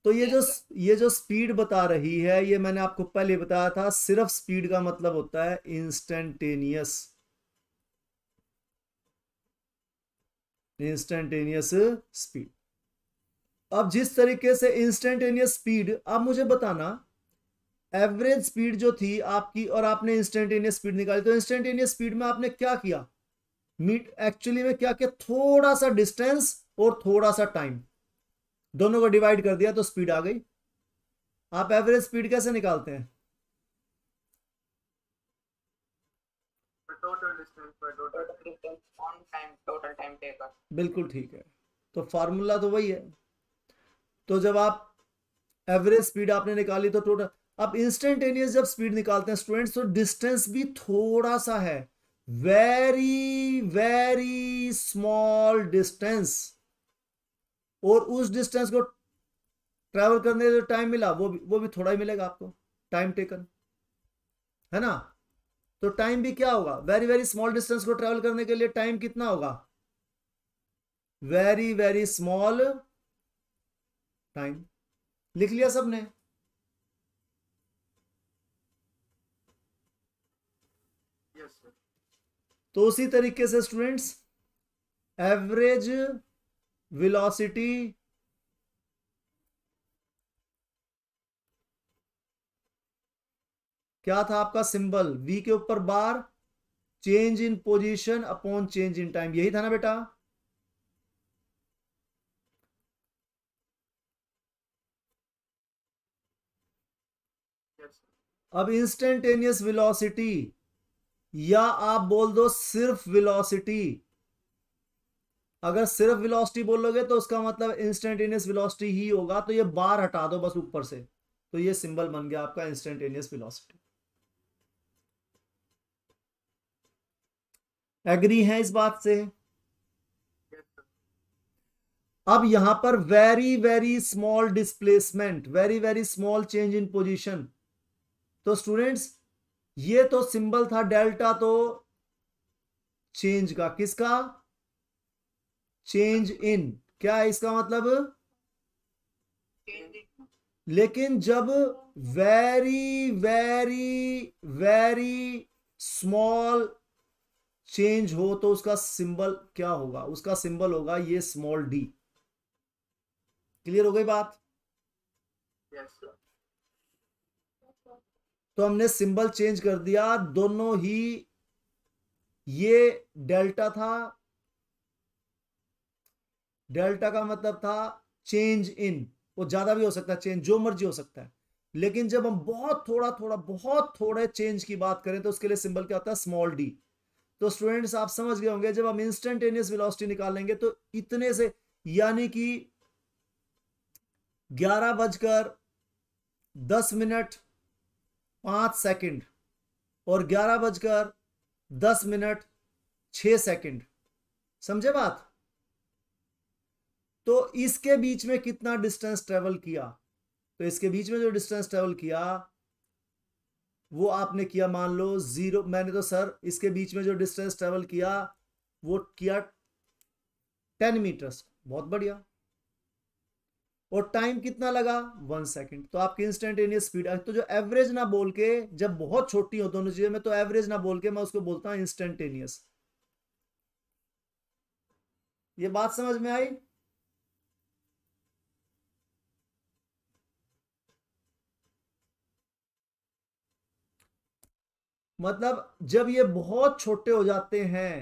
तो ये जो ये जो स्पीड बता रही है ये मैंने आपको पहले बताया था सिर्फ स्पीड का मतलब होता है इंस्टेंटेनियस इंस्टेंटेनियस स्पीड अब जिस तरीके से इंस्टेंटेनियस स्पीड आप मुझे बताना एवरेज स्पीड जो थी आपकी और आपने इंस्टेंटेनियस स्पीड निकाली तो इंस्टेंटेनियस स्पीड में आपने क्या किया मीट एक्चुअली में क्या किया थोड़ा सा डिस्टेंस और थोड़ा सा टाइम दोनों को डिवाइड कर दिया तो स्पीड आ गई आप एवरेज स्पीड कैसे निकालते हैं बिल्कुल ठीक है तो फार्मूला तो वही है तो जब आप एवरेज स्पीड आपने निकाली तो टोटल अब इंस्टेंटेनियस जब स्पीड निकालते हैं स्टूडेंट्स तो डिस्टेंस भी थोड़ा सा है वेरी वेरी स्मॉल डिस्टेंस और उस डिस्टेंस को ट्रेवल करने जो टाइम मिला वो भी वो भी थोड़ा ही मिलेगा आपको टाइम टेकन है ना तो टाइम भी क्या होगा वेरी वेरी स्मॉल डिस्टेंस को ट्रेवल करने के लिए टाइम कितना होगा वेरी वेरी स्मॉल टाइम लिख लिया सबने yes, तो उसी तरीके से स्टूडेंट्स एवरेज वेलोसिटी क्या था आपका सिंबल वी के ऊपर bar change in position upon change in time यही था ना बेटा अब इंस्टेंटेनियस वेलोसिटी या आप बोल दो सिर्फ वेलोसिटी अगर सिर्फ वेलोसिटी बोलोगे तो उसका मतलब इंस्टेंटेनियस वेलोसिटी ही होगा तो ये बार हटा दो बस ऊपर से तो ये सिंबल बन गया आपका इंस्टेंटेनियस वेलोसिटी एग्री है इस बात से अब यहां पर very very small displacement very very small change in position तो स्टूडेंट्स ये तो सिंबल था डेल्टा तो चेंज का किसका चेंज इन क्या है इसका मतलब लेकिन जब very very very small change हो तो उसका सिंबल क्या होगा उसका सिंबल होगा ये स्मॉल डी क्लियर हो गई बात yes, तो हमने सिंबल चेंज कर दिया दोनों ही ये डेल्टा था डेल्टा का मतलब था चेंज इन वो ज्यादा भी हो सकता है चेंज जो मर्जी हो सकता है लेकिन जब हम बहुत थोड़ा थोड़ा बहुत थोड़े चेंज की बात करें तो उसके लिए सिंबल क्या होता है स्मॉल डी तो स्टूडेंट्स आप समझ गए होंगे जब हम इंस्टेंटेनियस वेलोसिटी निकालेंगे तो इतने से यानी कि ग्यारह बजकर दस मिनट पांच सेकंड और ग्यारह बजकर दस मिनट छ सेकंड समझे बात तो इसके बीच में कितना डिस्टेंस ट्रेवल किया तो इसके बीच में जो डिस्टेंस ट्रेवल किया वो आपने किया मान लो जीरो मैंने तो सर इसके बीच में जो डिस्टेंस ट्रेवल किया वो किया टेन मीटर्स बहुत बढ़िया और टाइम कितना लगा वन सेकेंड तो आपकी इंस्टेंटेनियस स्पीड तो जो एवरेज ना बोल के जब बहुत छोटी हो दोनों चीजें में तो एवरेज ना बोल के मैं उसको बोलता हूं इंस्टेंटेनियस ये बात समझ में आई मतलब जब ये बहुत छोटे हो जाते हैं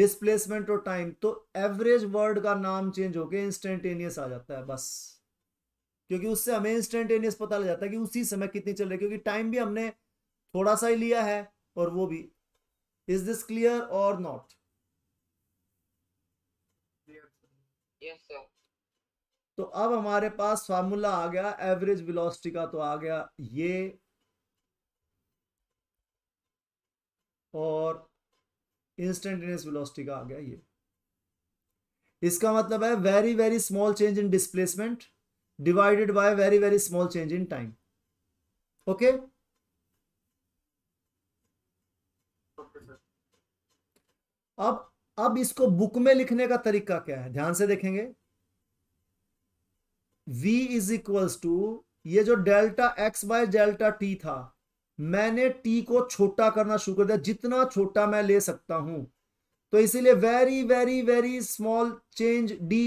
डिस्प्लेसमेंट और टाइम तो एवरेज वर्ड का नाम चेंज होकर इंस्टेंटेनियस आ जाता है बस क्योंकि उससे हमें इंस्टेंटेनियस पता लग जाता है कि उसी समय कितनी चल रही है क्योंकि टाइम भी हमने थोड़ा सा ही लिया है और वो भी इज दिस क्लियर और नॉट तो अब हमारे पास फार्मूला आ गया एवरेज वेलोसिटी का तो आ गया ये और इंस्टेंटेनियस वेलोसिटी का आ गया ये इसका मतलब है very very small change in displacement divided by very very small change in time okay अब अब इसको बुक में लिखने का तरीका क्या है ध्यान से देखेंगे v इज इक्वल्स टू ये जो delta x by delta t था मैंने टी को छोटा करना शुरू कर दिया जितना छोटा मैं ले सकता हूं तो इसीलिए very very very small change d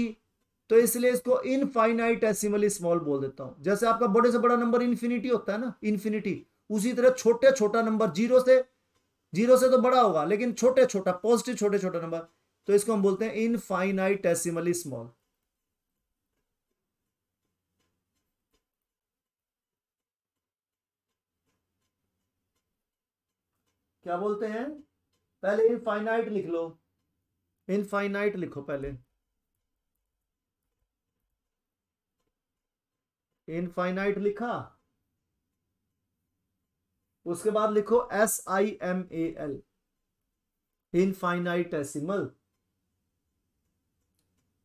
तो इसलिए इसको इनफाइनाइट एसिमली स्मॉल बोल देता हूं जैसे आपका बड़े से बड़ा नंबर इन्फिनिटी होता है ना इन्फिनिटी उसी तरह छोटे छोटा नंबर जीरो से जीरो से तो बड़ा होगा लेकिन छोटे छोटा पॉजिटिव छोटे छोटा नंबर तो इसको हम बोलते हैं इनफाइनाइट एसिमल स्मॉल क्या बोलते हैं पहले इनफाइनाइट लिख लो इनफाइनाइट लिखो पहले इनफाइनाइट लिखा उसके बाद लिखो S I M A L infinitesimal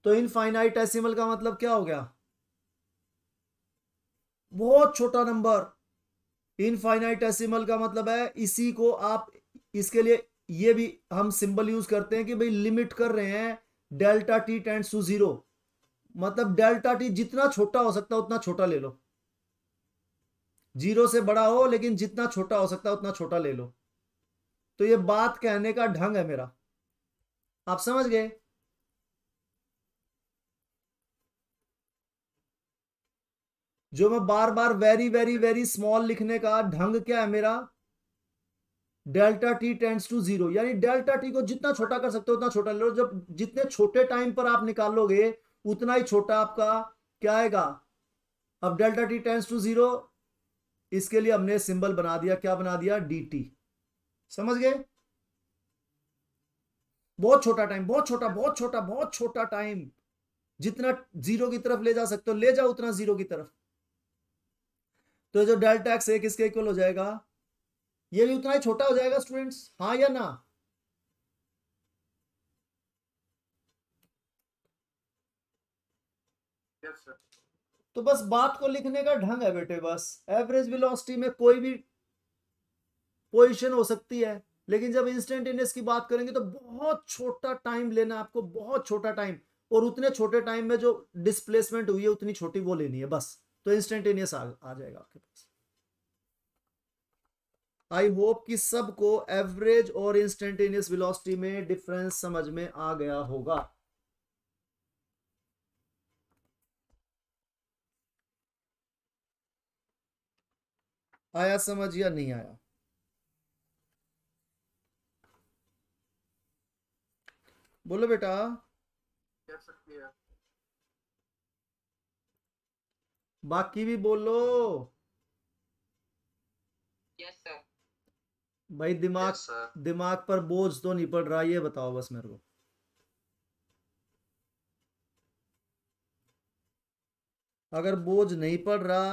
तो इनफाइनाइटेसिमल का मतलब क्या हो गया बहुत छोटा नंबर इनफाइनाइटेसिमल का मतलब है इसी को आप इसके लिए ये भी हम सिंबल यूज करते हैं कि भाई लिमिट कर रहे हैं delta t tend to zero मतलब डेल्टा टी जितना छोटा हो सकता है उतना छोटा ले लो जीरो से बड़ा हो लेकिन जितना छोटा हो सकता है उतना छोटा ले लो तो ये बात कहने का ढंग है मेरा आप समझ गए जो मैं बार बार वेरी वेरी वेरी स्मॉल लिखने का ढंग क्या है मेरा delta t tends to zero यानी डेल्टा टी को जितना छोटा कर सकते हो उतना छोटा लो जब जितने छोटे टाइम पर आप निकालोगे उतना ही छोटा आपका क्या आएगा अब delta t tends to zero इसके लिए हमने सिंबल बना दिया क्या बना दिया डी टी समझ गए बहुत छोटा टाइम बहुत छोटा बहुत छोटा बहुत छोटा टाइम जितना जीरो की तरफ ले जा सकते हो ले जाओ उतना जीरो की तरफ तो जो डेल्टा एक्स ए किसके इक्वल हो जाएगा ये भी उतना ही छोटा हो जाएगा स्टूडेंट्स हाँ या ना yes, तो बस बात को लिखने का ढंग है बेटे बस एवरेज वेलोसिटी में कोई भी पोजीशन हो सकती है लेकिन जब इंस्टेंटेनियस की बात करेंगे तो बहुत छोटा टाइम लेना आपको बहुत छोटा टाइम और उतने छोटे टाइम में जो डिस्प्लेसमेंट हुई है उतनी छोटी वो लेनी है बस तो इंस्टेंटेनियस आ, आ जाएगा आपके पास आई होप कि सबको एवरेज और इंस्टेंटेनियस वेलोसिटी में डिफरेंस समझ में आ गया होगा आया समझ या नहीं आया बोलो बेटा सकती है बाकी भी बोलो yes, भाई दिमाग yes, दिमाग पर बोझ तो नहीं पड़ रहा ये बताओ बस मेरे को अगर बोझ नहीं पड़ रहा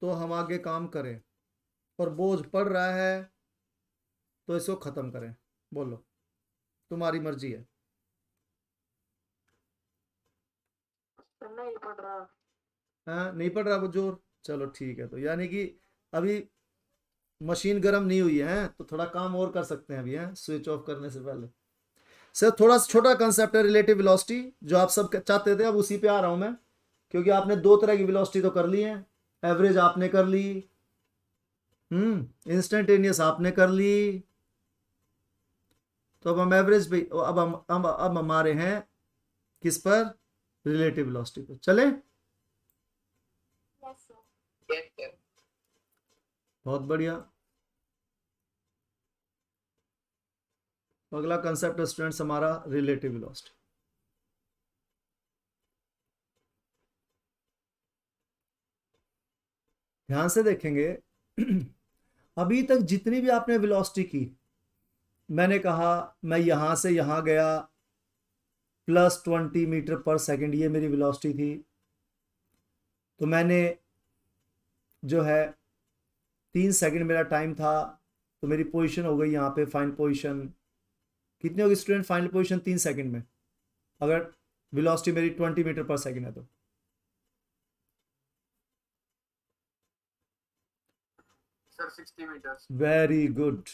तो हम आगे काम करें और बोझ पड़ रहा है तो इसको ख़त्म करें बोलो तुम्हारी मर्जी है तो नहीं पड़ रहा हाँ नहीं पड़ रहा वो जोर चलो ठीक है तो यानी कि अभी मशीन गर्म नहीं हुई है तो थोड़ा काम और कर सकते हैं अभी हैं स्विच ऑफ करने से पहले सर थोड़ा छोटा कंसेप्ट है रिलेटिव वेलोसिटी जो आप सब चाहते थे अब उसी पे आ रहा हूं मैं क्योंकि आपने दो तरह की वेलोसिटी तो कर ली है एवरेज आपने कर ली हम्म इंस्टेंटेनियस आपने कर ली तो अब हम एवरेज पे अब हम अब, अब हमारे हैं किस पर रिलेटिव विलॉसिटी पर चले बहुत बढ़िया अगला कंसेप्ट स्टूडेंट्स हमारा रिलेटिव लॉस्ट ध्यान से देखेंगे अभी तक जितनी भी आपने वेलोसिटी की मैंने कहा मैं यहां से यहां गया plus twenty meter per second ये मेरी वेलोसिटी थी तो मैंने जो है तीन सेकंड मेरा टाइम था तो मेरी पोजीशन हो गई यहाँ पे फाइनल पोजीशन कितनी होगी स्टूडेंट फाइनल पोजीशन तीन सेकंड में अगर वेलोसिटी मेरी ट्वेंटी मीटर पर सेकंड है तो वेरी गुड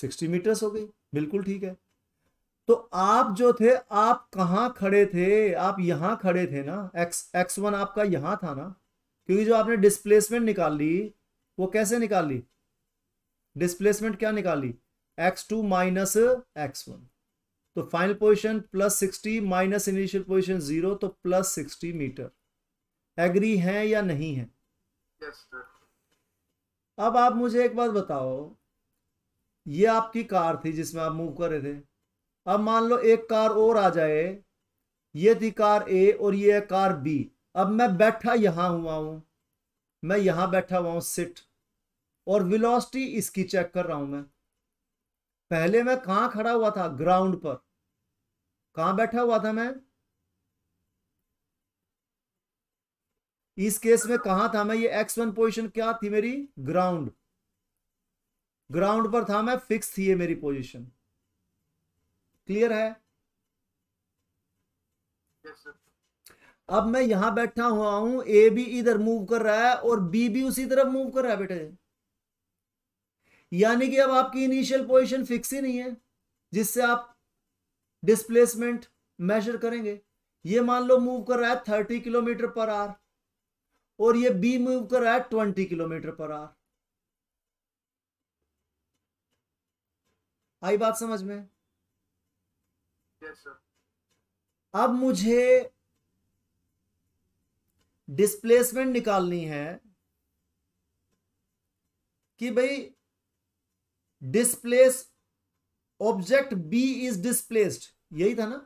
सिक्सटी मीटर्स हो गई बिल्कुल ठीक है तो आप जो थे आप कहाँ खड़े थे आप यहाँ खड़े थे ना एक्स एक्स वन आपका यहाँ था ना क्योंकि जो आपने डिस्प्लेसमेंट निकाल ली वो कैसे निकाली डिस्प्लेसमेंट क्या निकाली x two minus x one तो final position plus sixty minus initial position zero तो प्लस सिक्सटी मीटर एग्री है या नहीं है yes, अब आप मुझे एक बात बताओ ये आपकी कार थी जिसमें आप मूव कर रहे थे अब मान लो एक कार और आ जाए ये थी कार ए और ये कार बी अब मैं बैठा यहां हुआ हूं मैं यहां बैठा हुआ हूं सिट और विलोसिटी इसकी चेक कर रहा हूं मैं पहले मैं कहां खड़ा हुआ था ग्राउंड पर कहा बैठा हुआ था मैं इस केस में कहा था मैं ये एक्स वन पोजिशन क्या थी मेरी ग्राउंड ग्राउंड पर था मैं फिक्स थी ये मेरी पोजिशन क्लियर है yes, sir. अब मैं यहां बैठा हुआ हूं ए भी इधर मूव कर रहा है और बी भी उसी तरफ मूव कर रहा है बेटे यानी कि अब आपकी इनिशियल पोजिशन फिक्स ही नहीं है जिससे आप डिस्प्लेसमेंट मेजर करेंगे ये मान लो मूव कर रहा है थर्टी किलोमीटर पर आर और ये बी मूव कर रहा है ट्वेंटी किलोमीटर पर आर आई बात समझ में yes, अब मुझे डिस्प्लेसमेंट निकालनी है कि भाई displace object B is displaced यही था ना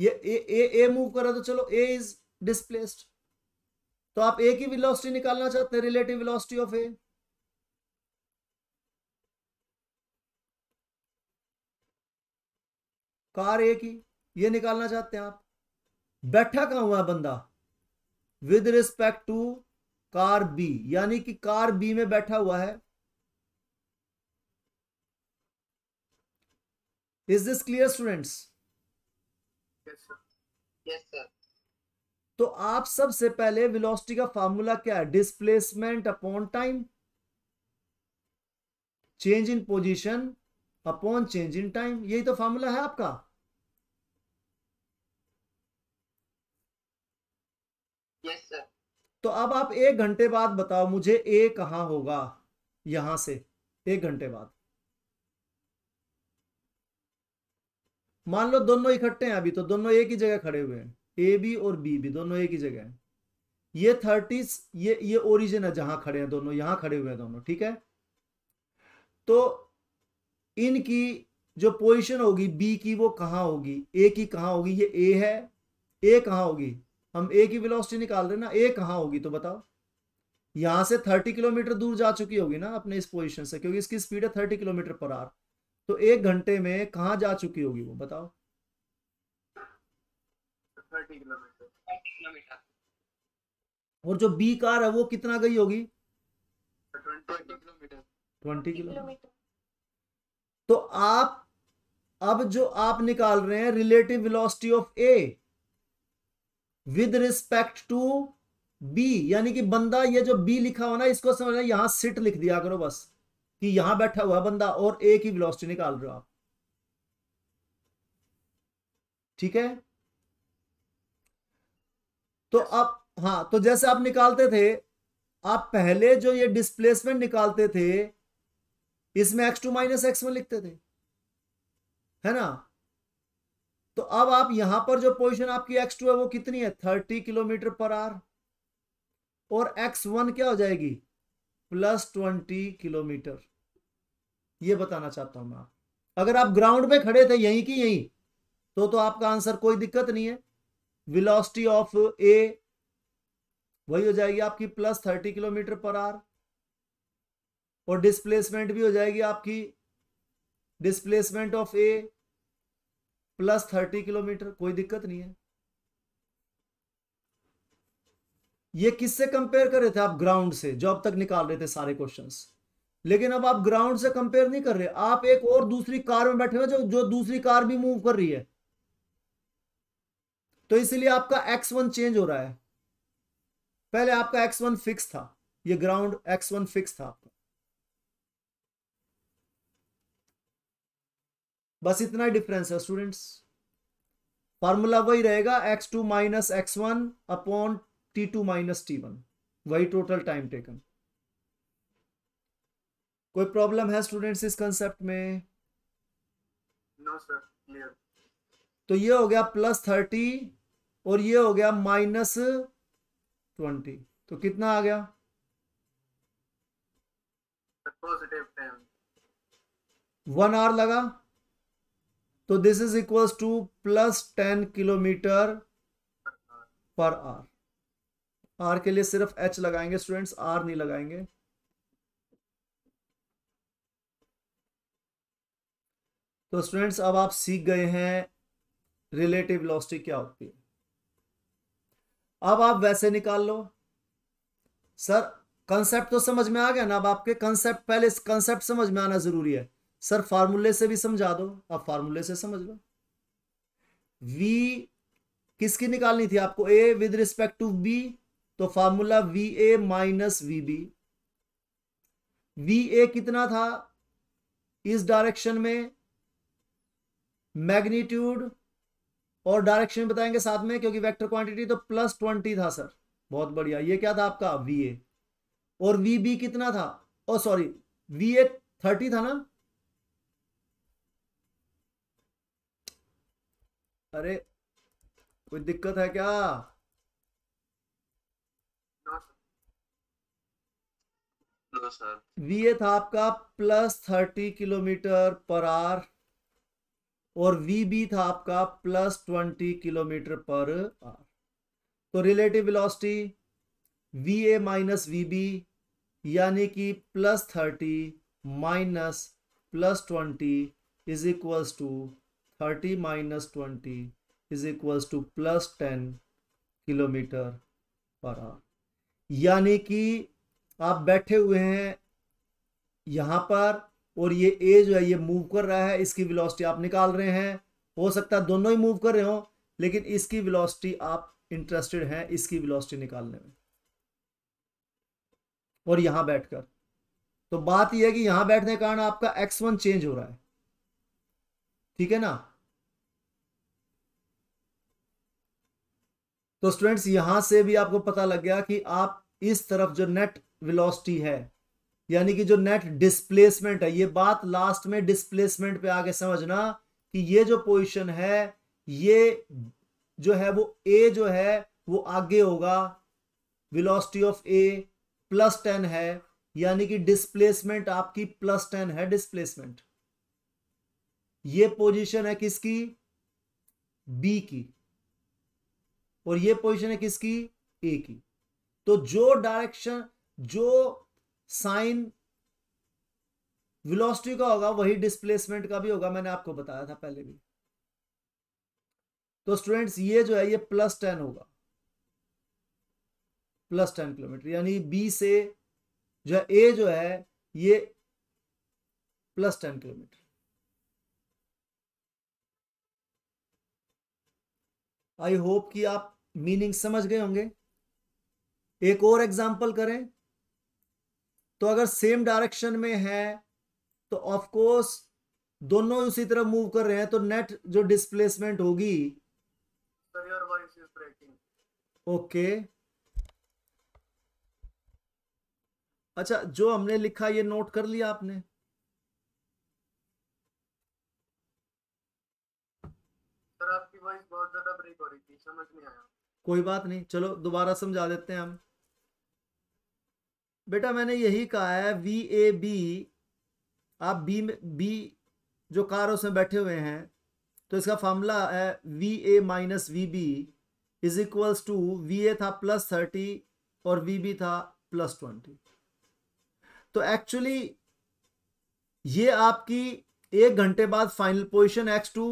ये ए ए ए मूव करा तो चलो ए इज डिस्प्लेस्ड तो आप ए की वेलोसिटी निकालना चाहते हैं relative velocity of A car A की ये निकालना चाहते हैं आप बैठा कहां हुआ है बंदा with respect to car B यानी कि कार बी में बैठा हुआ है इज दिस क्लियर स्टूडेंट्स तो आप सबसे पहले वेलोसिटी का फॉर्मूला क्या है displacement upon time change in position upon change in time यही तो फॉर्मूला है आपका तो अब आप एक घंटे बाद बताओ मुझे ए कहा होगा यहां से एक घंटे बाद मान लो दोनों इकट्ठे हैं अभी तो दोनों एक ही जगह खड़े हुए हैं ए बी और बी भी दोनों एक ही जगह हैं ये थर्टी ये ये ओरिजिन है जहां खड़े हैं दोनों यहां खड़े हुए हैं दोनों ठीक है तो इनकी जो पोजीशन होगी बी की वो कहां होगी ए की कहा होगी ये ए है ए कहां होगी हम ए की वेलोसिटी निकाल रहे ना ए कहाँ होगी तो बताओ यहां से थर्टी किलोमीटर दूर जा चुकी होगी ना अपने इस पोजिशन से क्योंकि इसकी स्पीड है थर्टी किलोमीटर पर आर तो एक घंटे में कहा जा चुकी होगी वो बताओ थर्टी किलोमीटर और जो बी कार है वो कितना गई होगी ट्वेंटी किलोमीटर तो आप अब जो आप निकाल रहे हैं relative velocity of A with respect to B यानी कि बंदा ये जो बी लिखा हो ना इसको समझना यहां सिट लिख दिया करो बस कि यहां बैठा हुआ बंदा और ए की वेलोसिटी निकाल रहे हो आप ठीक है तो आप हाँ तो जैसे आप निकालते थे आप पहले जो ये डिस्प्लेसमेंट निकालते थे इसमें एक्स टू माइनस एक्स में लिखते थे है ना तो अब आप यहां पर जो पोजिशन आपकी एक्स टू है वो कितनी है थर्टी किलोमीटर पर आर और एक्स वन क्या हो जाएगी प्लस ट्वेंटी किलोमीटर ये बताना चाहता हूं मैं आप अगर आप ग्राउंड पे खड़े थे यहीं की यहीं तो तो आपका आंसर कोई दिक्कत नहीं है वेलोसिटी ऑफ ए वही हो जाएगी आपकी plus thirty kilometre per hour और डिस्प्लेसमेंट भी हो जाएगी आपकी displacement of A plus thirty kilometre कोई दिक्कत नहीं है ये किससे कंपेयर कर रहे थे आप ग्राउंड से जो अब तक निकाल रहे थे सारे क्वेश्चंस लेकिन अब आप ग्राउंड से कंपेयर नहीं कर रहे आप एक और दूसरी कार में बैठे हो जो जो दूसरी कार भी मूव कर रही है तो इसलिए आपका एक्स वन चेंज हो रहा है पहले आपका एक्स वन फिक्स था ये ग्राउंड एक्स वन फिक्स था आपका बस इतना ही डिफरेंस है स्टूडेंट्स फार्मूला वही रहेगा X two minus x one upon T two minus T one वही टोटल टाइम टेकन कोई प्रॉब्लम है स्टूडेंट्स इस कंसेप्ट में नो सर तो ये हो गया प्लस थर्टी और ये हो गया माइनस ट्वेंटी तो कितना आ गया पॉजिटिव वन आवर लगा तो this is equal to plus ten kilometre per hour hour के लिए सिर्फ एच लगाएंगे स्टूडेंट्स आर नहीं लगाएंगे तो स्टूडेंट्स अब आप सीख गए हैं रिलेटिव वेलोसिटी क्या होती है अब आप वैसे निकाल लो सर कंसेप्ट तो समझ में आ गया ना अब आपके कंसेप्ट पहले इस कंसेप्ट समझ में आना जरूरी है सर फार्मूले से भी समझा दो आप फार्मूले से समझ लो वी किसकी निकालनी थी आपको A with respect to B तो formula V A minus V B V A कितना था इस डायरेक्शन में मैग्नीट्यूड और डायरेक्शन बताएंगे साथ में क्योंकि वेक्टर क्वांटिटी तो प्लस ट्वेंटी था सर बहुत बढ़िया ये क्या था आपका वी ए और वी बी कितना था oh sorry V A thirty था ना अरे कोई दिक्कत है क्या वीए था आपका plus thirty kilometre per hour और वी बी था आपका plus twenty kilometre per hour तो relative velocity V A minus V B यानी कि plus thirty minus plus twenty is equals to 30 minus 20 is equals to plus 10 kilometre per hour यानी कि आप बैठे हुए हैं यहाँ पर और ये ए जो है ये मूव कर रहा है इसकी वेलोसिटी आप निकाल रहे हैं हो सकता है दोनों ही मूव कर रहे हो लेकिन इसकी वेलोसिटी आप इंटरेस्टेड हैं इसकी वेलोसिटी निकालने में और यहां बैठकर तो बात यह है कि यहां बैठने के कारण आपका एक्स वन चेंज हो रहा है ठीक है ना तो स्टूडेंट्स यहां से भी आपको पता लग गया कि आप इस तरफ जो नेट वेलोसिटी है यानी कि जो नेट डिस्प्लेसमेंट है ये बात लास्ट में डिस्प्लेसमेंट पे आगे समझना कि ये जो पोजीशन है ये जो है वो ए जो है वो आगे होगा velocity of A plus ten है यानी कि डिस्प्लेसमेंट आपकी प्लस टेन है डिस्प्लेसमेंट ये पोजीशन है किसकी बी की और ये पोजीशन है किसकी ए की तो जो डायरेक्शन जो साइन वेलोसिटी का होगा वही डिस्प्लेसमेंट का भी होगा मैंने आपको बताया था पहले भी तो स्टूडेंट्स ये जो है ये प्लस टेन होगा प्लस टेन किलोमीटर यानी बी से जो है ए जो है ये plus ten kilometre I hope कि आप मीनिंग समझ गए होंगे एक और एग्जाम्पल करें तो अगर सेम डायरेक्शन में है तो ऑफ कोर्स दोनों उसी तरफ मूव कर रहे हैं तो नेट जो डिस्प्लेसमेंट होगी ओके okay. अच्छा जो हमने लिखा ये नोट कर लिया आपने सर आपकी वॉइस बहुत ज्यादा ब्रेक हो रही थी समझ नहीं आया कोई बात नहीं चलो दोबारा समझा देते हैं हम बेटा मैंने यही कहा है वी ए बी आप बी में बी जो कार उसमें बैठे हुए हैं तो इसका फॉर्मूला है V A minus V B is equals to V A था प्लस थर्टी और वी बी था प्लस ट्वेंटी तो एक्चुअली ये आपकी एक घंटे बाद फाइनल पोजिशन एक्स टू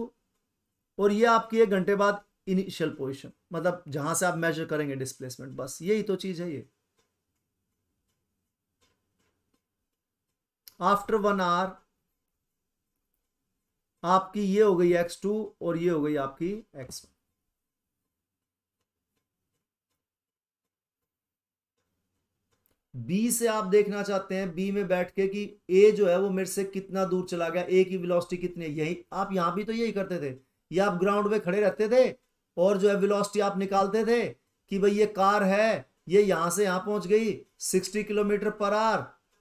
और ये आपकी एक घंटे बाद इनिशियल पोजिशन मतलब जहां से आप मेजर करेंगे डिस्प्लेसमेंट बस यही तो चीज है ये आफ्टर वन आर आपकी ये हो गई एक्स टू और ये हो गई आपकी एक्स बी से आप देखना चाहते हैं बी में बैठ के कि ए जो है वो मेरे से कितना दूर चला गया ए की वेलोसिटी कितनी है यही आप यहां भी तो यही करते थे या आप ग्राउंड में खड़े रहते थे और जो है वेलोसिटी आप निकालते थे कि भाई ये कार है ये यहां से यहां पहुंच गई 60 किलोमीटर पर आर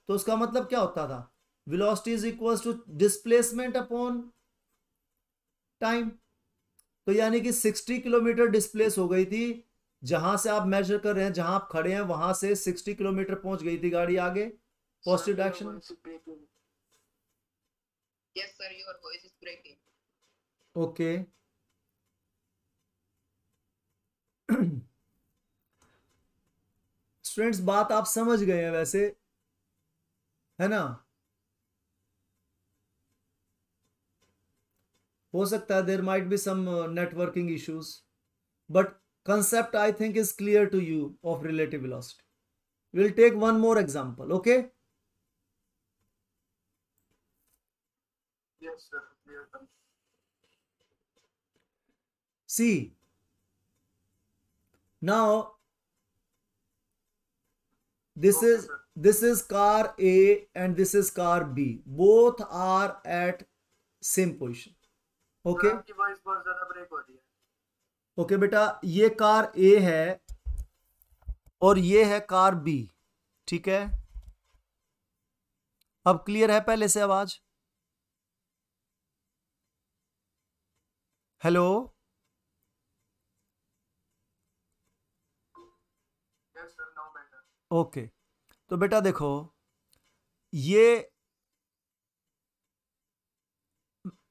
तो उसका मतलब क्या होता था velocity is equal to displacement upon time तो यानी कि 60 किलोमीटर डिस्प्लेस हो गई थी जहां से आप मेजर कर रहे हैं जहां आप खड़े हैं वहां से 60 किलोमीटर पहुंच गई थी गाड़ी आगे पॉजिटिव डायरेक्शन ओके स्टूडेंट्स बात आप समझ गए हैं वैसे है ना हो सकता है there might be some networking issues but concept I think is clear to you of relative lost will take one more example okay see Now, this is this is car A and this is car B. Both are at same position. Okay. Okay okay, बेटा ये car ए है और ये है car B ठीक है अब clear है पहले से आवाज hello ओके तो बेटा देखो ये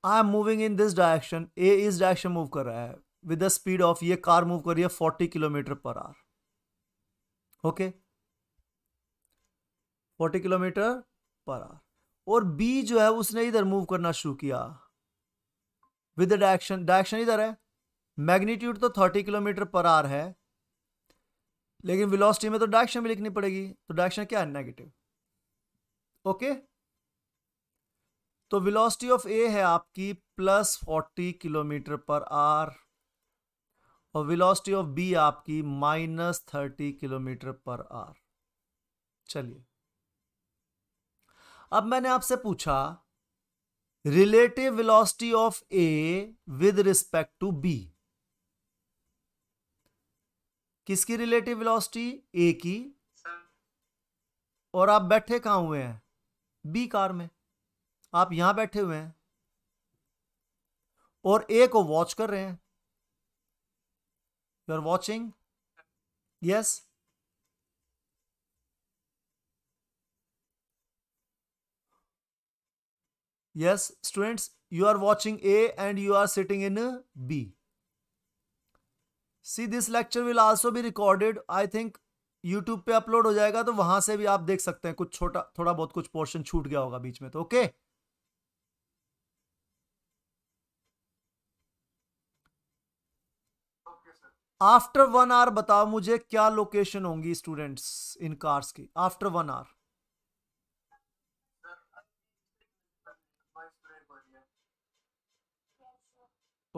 I am moving in this direction A इस डायरेक्शन मूव कर रहा है विद द स्पीड ऑफ ये कार मूव कर रही है forty kilometre per hour okay forty kilometre per hour और बी जो है उसने इधर मूव करना शुरू किया विद द डायरेक्शन डायरेक्शन इधर है मैग्नीट्यूड तो थर्टी किलोमीटर पर आर है लेकिन वेलोसिटी में तो डायरेक्शन भी लिखनी पड़ेगी तो डायरेक्शन क्या है नेगेटिव ओके तो वेलोसिटी ऑफ ए है आपकी plus forty kilometre per hour और वेलोसिटी ऑफ बी आपकी minus thirty kilometre per hour चलिए अब मैंने आपसे पूछा relative velocity of A with respect to B किसकी रिलेटिव वेलोसिटी ए की और आप बैठे कहाँ हुए हैं बी कार में आप यहां बैठे हुए हैं और ए को वॉच कर रहे हैं you are watching yes yes students you are watching A and you are sitting in B see this lecture will also be recorded I think YouTube पे अपलोड हो जाएगा तो वहां से भी आप देख सकते हैं कुछ छोटा थोड़ा बहुत कुछ पोर्शन छूट गया होगा बीच में तो ओके आफ्टर वन आवर बताओ मुझे क्या लोकेशन होंगी स्टूडेंट्स इन कार्स की आफ्टर वन आवर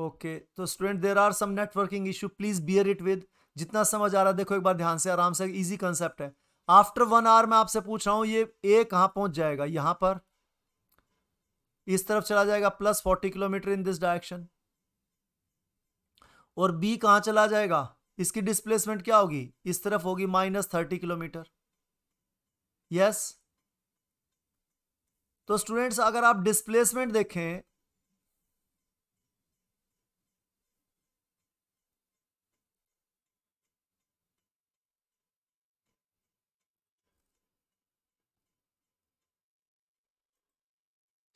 ओके तो student there are some networking issue please bear it with जितना समझ आ रहा है देखो एक बार ध्यान से आराम से इजी कंसेप्ट है आफ्टर वन आवर मैं आपसे पूछ रहा हूं ये ए कहा पहुंच जाएगा यहां पर इस तरफ चला जाएगा plus forty kilometre in this direction और बी कहां चला जाएगा इसकी डिस्प्लेसमेंट क्या होगी इस तरफ होगी माइनस थर्टी किलोमीटर यस तो स्टूडेंट्स अगर आप डिस्प्लेसमेंट देखें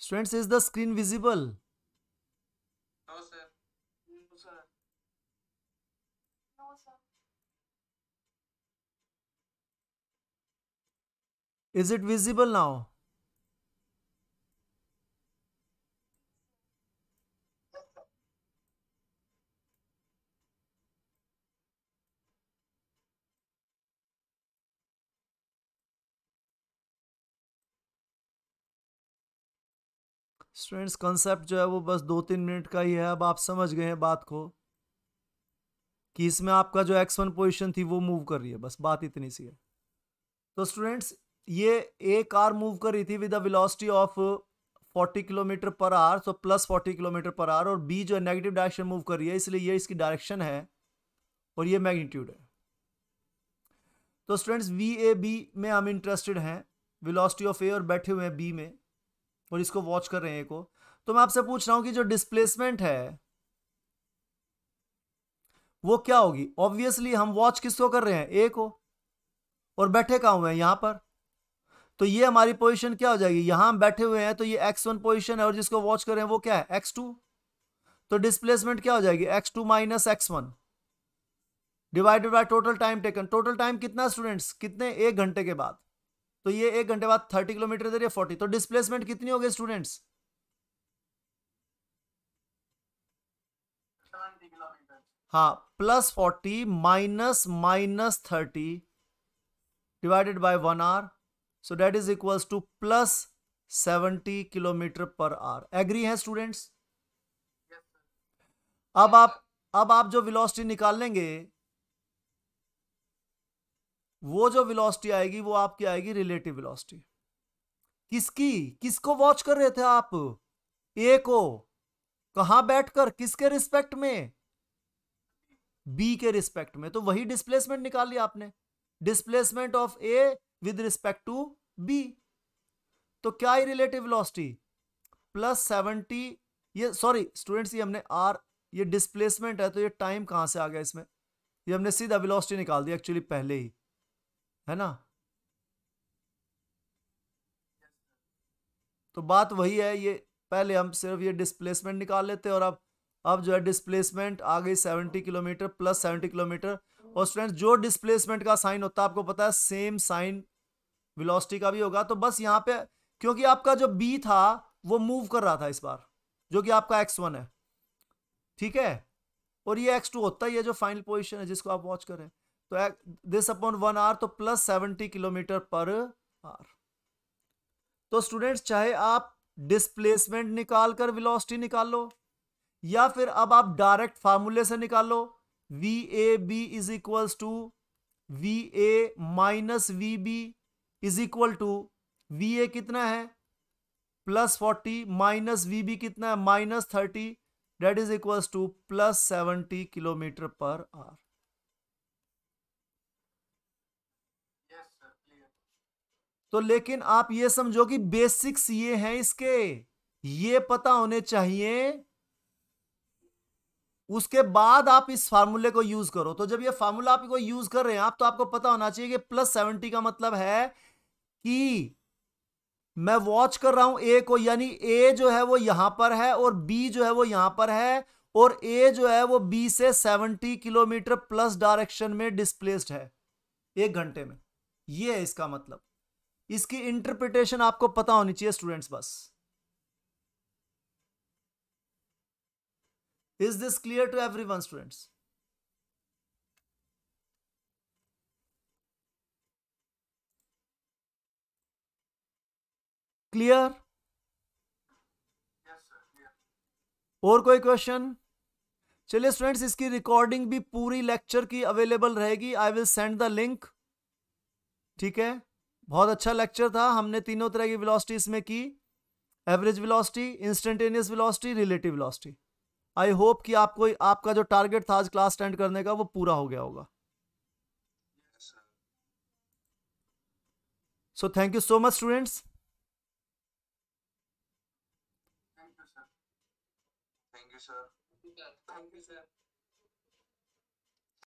Students, is the screen visible? No, sir. No, sir. No, sir. Is it visible now? Students concept जो है वो बस दो तीन मिनट का ही है अब आप समझ गए हैं बात को कि इसमें आपका जो एक्स वन पोजिशन थी वो मूव कर रही है बस बात इतनी सी है तो स्टूडेंट्स ये ए कार मूव कर रही थी with a velocity of 40 kilometre per hour तो प्लस 40 किलोमीटर पर आर और बी जो है नेगेटिव डायरेक्शन मूव कर रही है इसलिए ये इसकी डायरेक्शन है और ये मैग्नीट्यूड है तो स्टूडेंट्स वी ए बी में हम इंटरेस्टेड हैं वेलोसिटी ऑफ ए और बैठे हुए हैं बी में और इसको वॉच कर रहे हैं को तो मैं आपसे पूछ रहा हूं कि जो डिस्प्लेसमेंट है वो क्या होगी ऑब्वियसली हम वॉच किसको कर रहे हैं ए को और बैठे कहा हुए हैं यहां पर तो ये हमारी पोजीशन क्या हो जाएगी यहां हम बैठे हुए हैं तो ये एक्स वन पोजिशन है और जिसको वॉच कर रहे हैं वो क्या है एक्स टू तो डिस्प्लेसमेंट क्या हो जाएगी X two minus x one divided by total time taken total time कितना स्टूडेंट्स कितने एक घंटे के बाद तो ये एक घंटे बाद थर्टी किलोमीटर इधर या फोर्टी तो डिस्प्लेसमेंट कितनी हो गई स्टूडेंट्स हाँ plus forty minus minus thirty divided by one hour so that is equals to plus seventy kilometre per hour agree है स्टूडेंट्स yes, अब आप अब आप जो वेलोसिटी निकाल लेंगे वो जो वेलोसिटी आएगी वो आपकी आएगी रिलेटिव वेलोसिटी किसकी किसको वॉच कर रहे थे आप ए को कहा बैठकर किसके रिस्पेक्ट में बी के रिस्पेक्ट में तो वही डिस्प्लेसमेंट निकाल लिया आपने displacement of A with respect to B तो क्या ही रिलेटिव वेलोसिटी प्लस सेवेंटी ये सॉरी स्टूडेंट्स ये हमने आर ये डिस्प्लेसमेंट है तो ये टाइम कहां से आ गया इसमें ये हमने सीधा वेलोसिटी निकाल दिया एक्चुअली पहले ही है ना तो बात वही है ये पहले हम सिर्फ ये डिस्प्लेसमेंट निकाल लेते और अब अब जो है डिस्प्लेसमेंट आ गई seventy kilometre plus seventy kilometre और स्टूडेंट जो डिस्प्लेसमेंट का साइन होता है आपको पता है सेम साइन वेलोसिटी का भी होगा तो बस यहाँ पे क्योंकि आपका जो बी था वो मूव कर रहा था इस बार जो कि आपका एक्स वन है ठीक है और ये एक्स टू होता ही है जो फाइनल पोजिशन है जिसको आप वॉच करें तो दिस अपॉन वन आर तो plus seventy kilometre per hour तो स्टूडेंट्स चाहे आप डिस्प्लेसमेंट निकाल कर वेलोसिटी निकाल लो या फिर अब आप डायरेक्ट फार्मूले से निकाल लो V A B is equals to V A minus V B is equal to V A कितना है plus forty minus V B कितना है minus thirty that is equals to plus seventy kilometre per hour तो लेकिन आप ये समझो कि बेसिक्स ये हैं इसके ये पता होने चाहिए उसके बाद आप इस फार्मूले को यूज करो तो जब ये फार्मूला आप को यूज कर रहे हैं आप तो आपको पता होना चाहिए कि प्लस सेवेंटी का मतलब है कि मैं वॉच कर रहा हूं ए को यानी ए जो है वो यहां पर है और बी जो है वो यहां पर है और ए जो है वो बी से सेवेंटी किलोमीटर प्लस डायरेक्शन में डिस्प्लेस्ड है एक घंटे में ये है इसका मतलब इसकी इंटरप्रिटेशन आपको पता होनी चाहिए स्टूडेंट्स बस is this clear to everyone students clear और कोई क्वेश्चन चलिए स्टूडेंट्स इसकी रिकॉर्डिंग भी पूरी लेक्चर की अवेलेबल रहेगी I will send the link ठीक है बहुत अच्छा लेक्चर था हमने तीनों तरह की वेलोसिटी इसमें की average velocity instantaneous velocity relative velocity I hope कि आपको आपका जो टारगेट था आज क्लास अटेंड करने का वो पूरा हो गया होगा so thank you so much students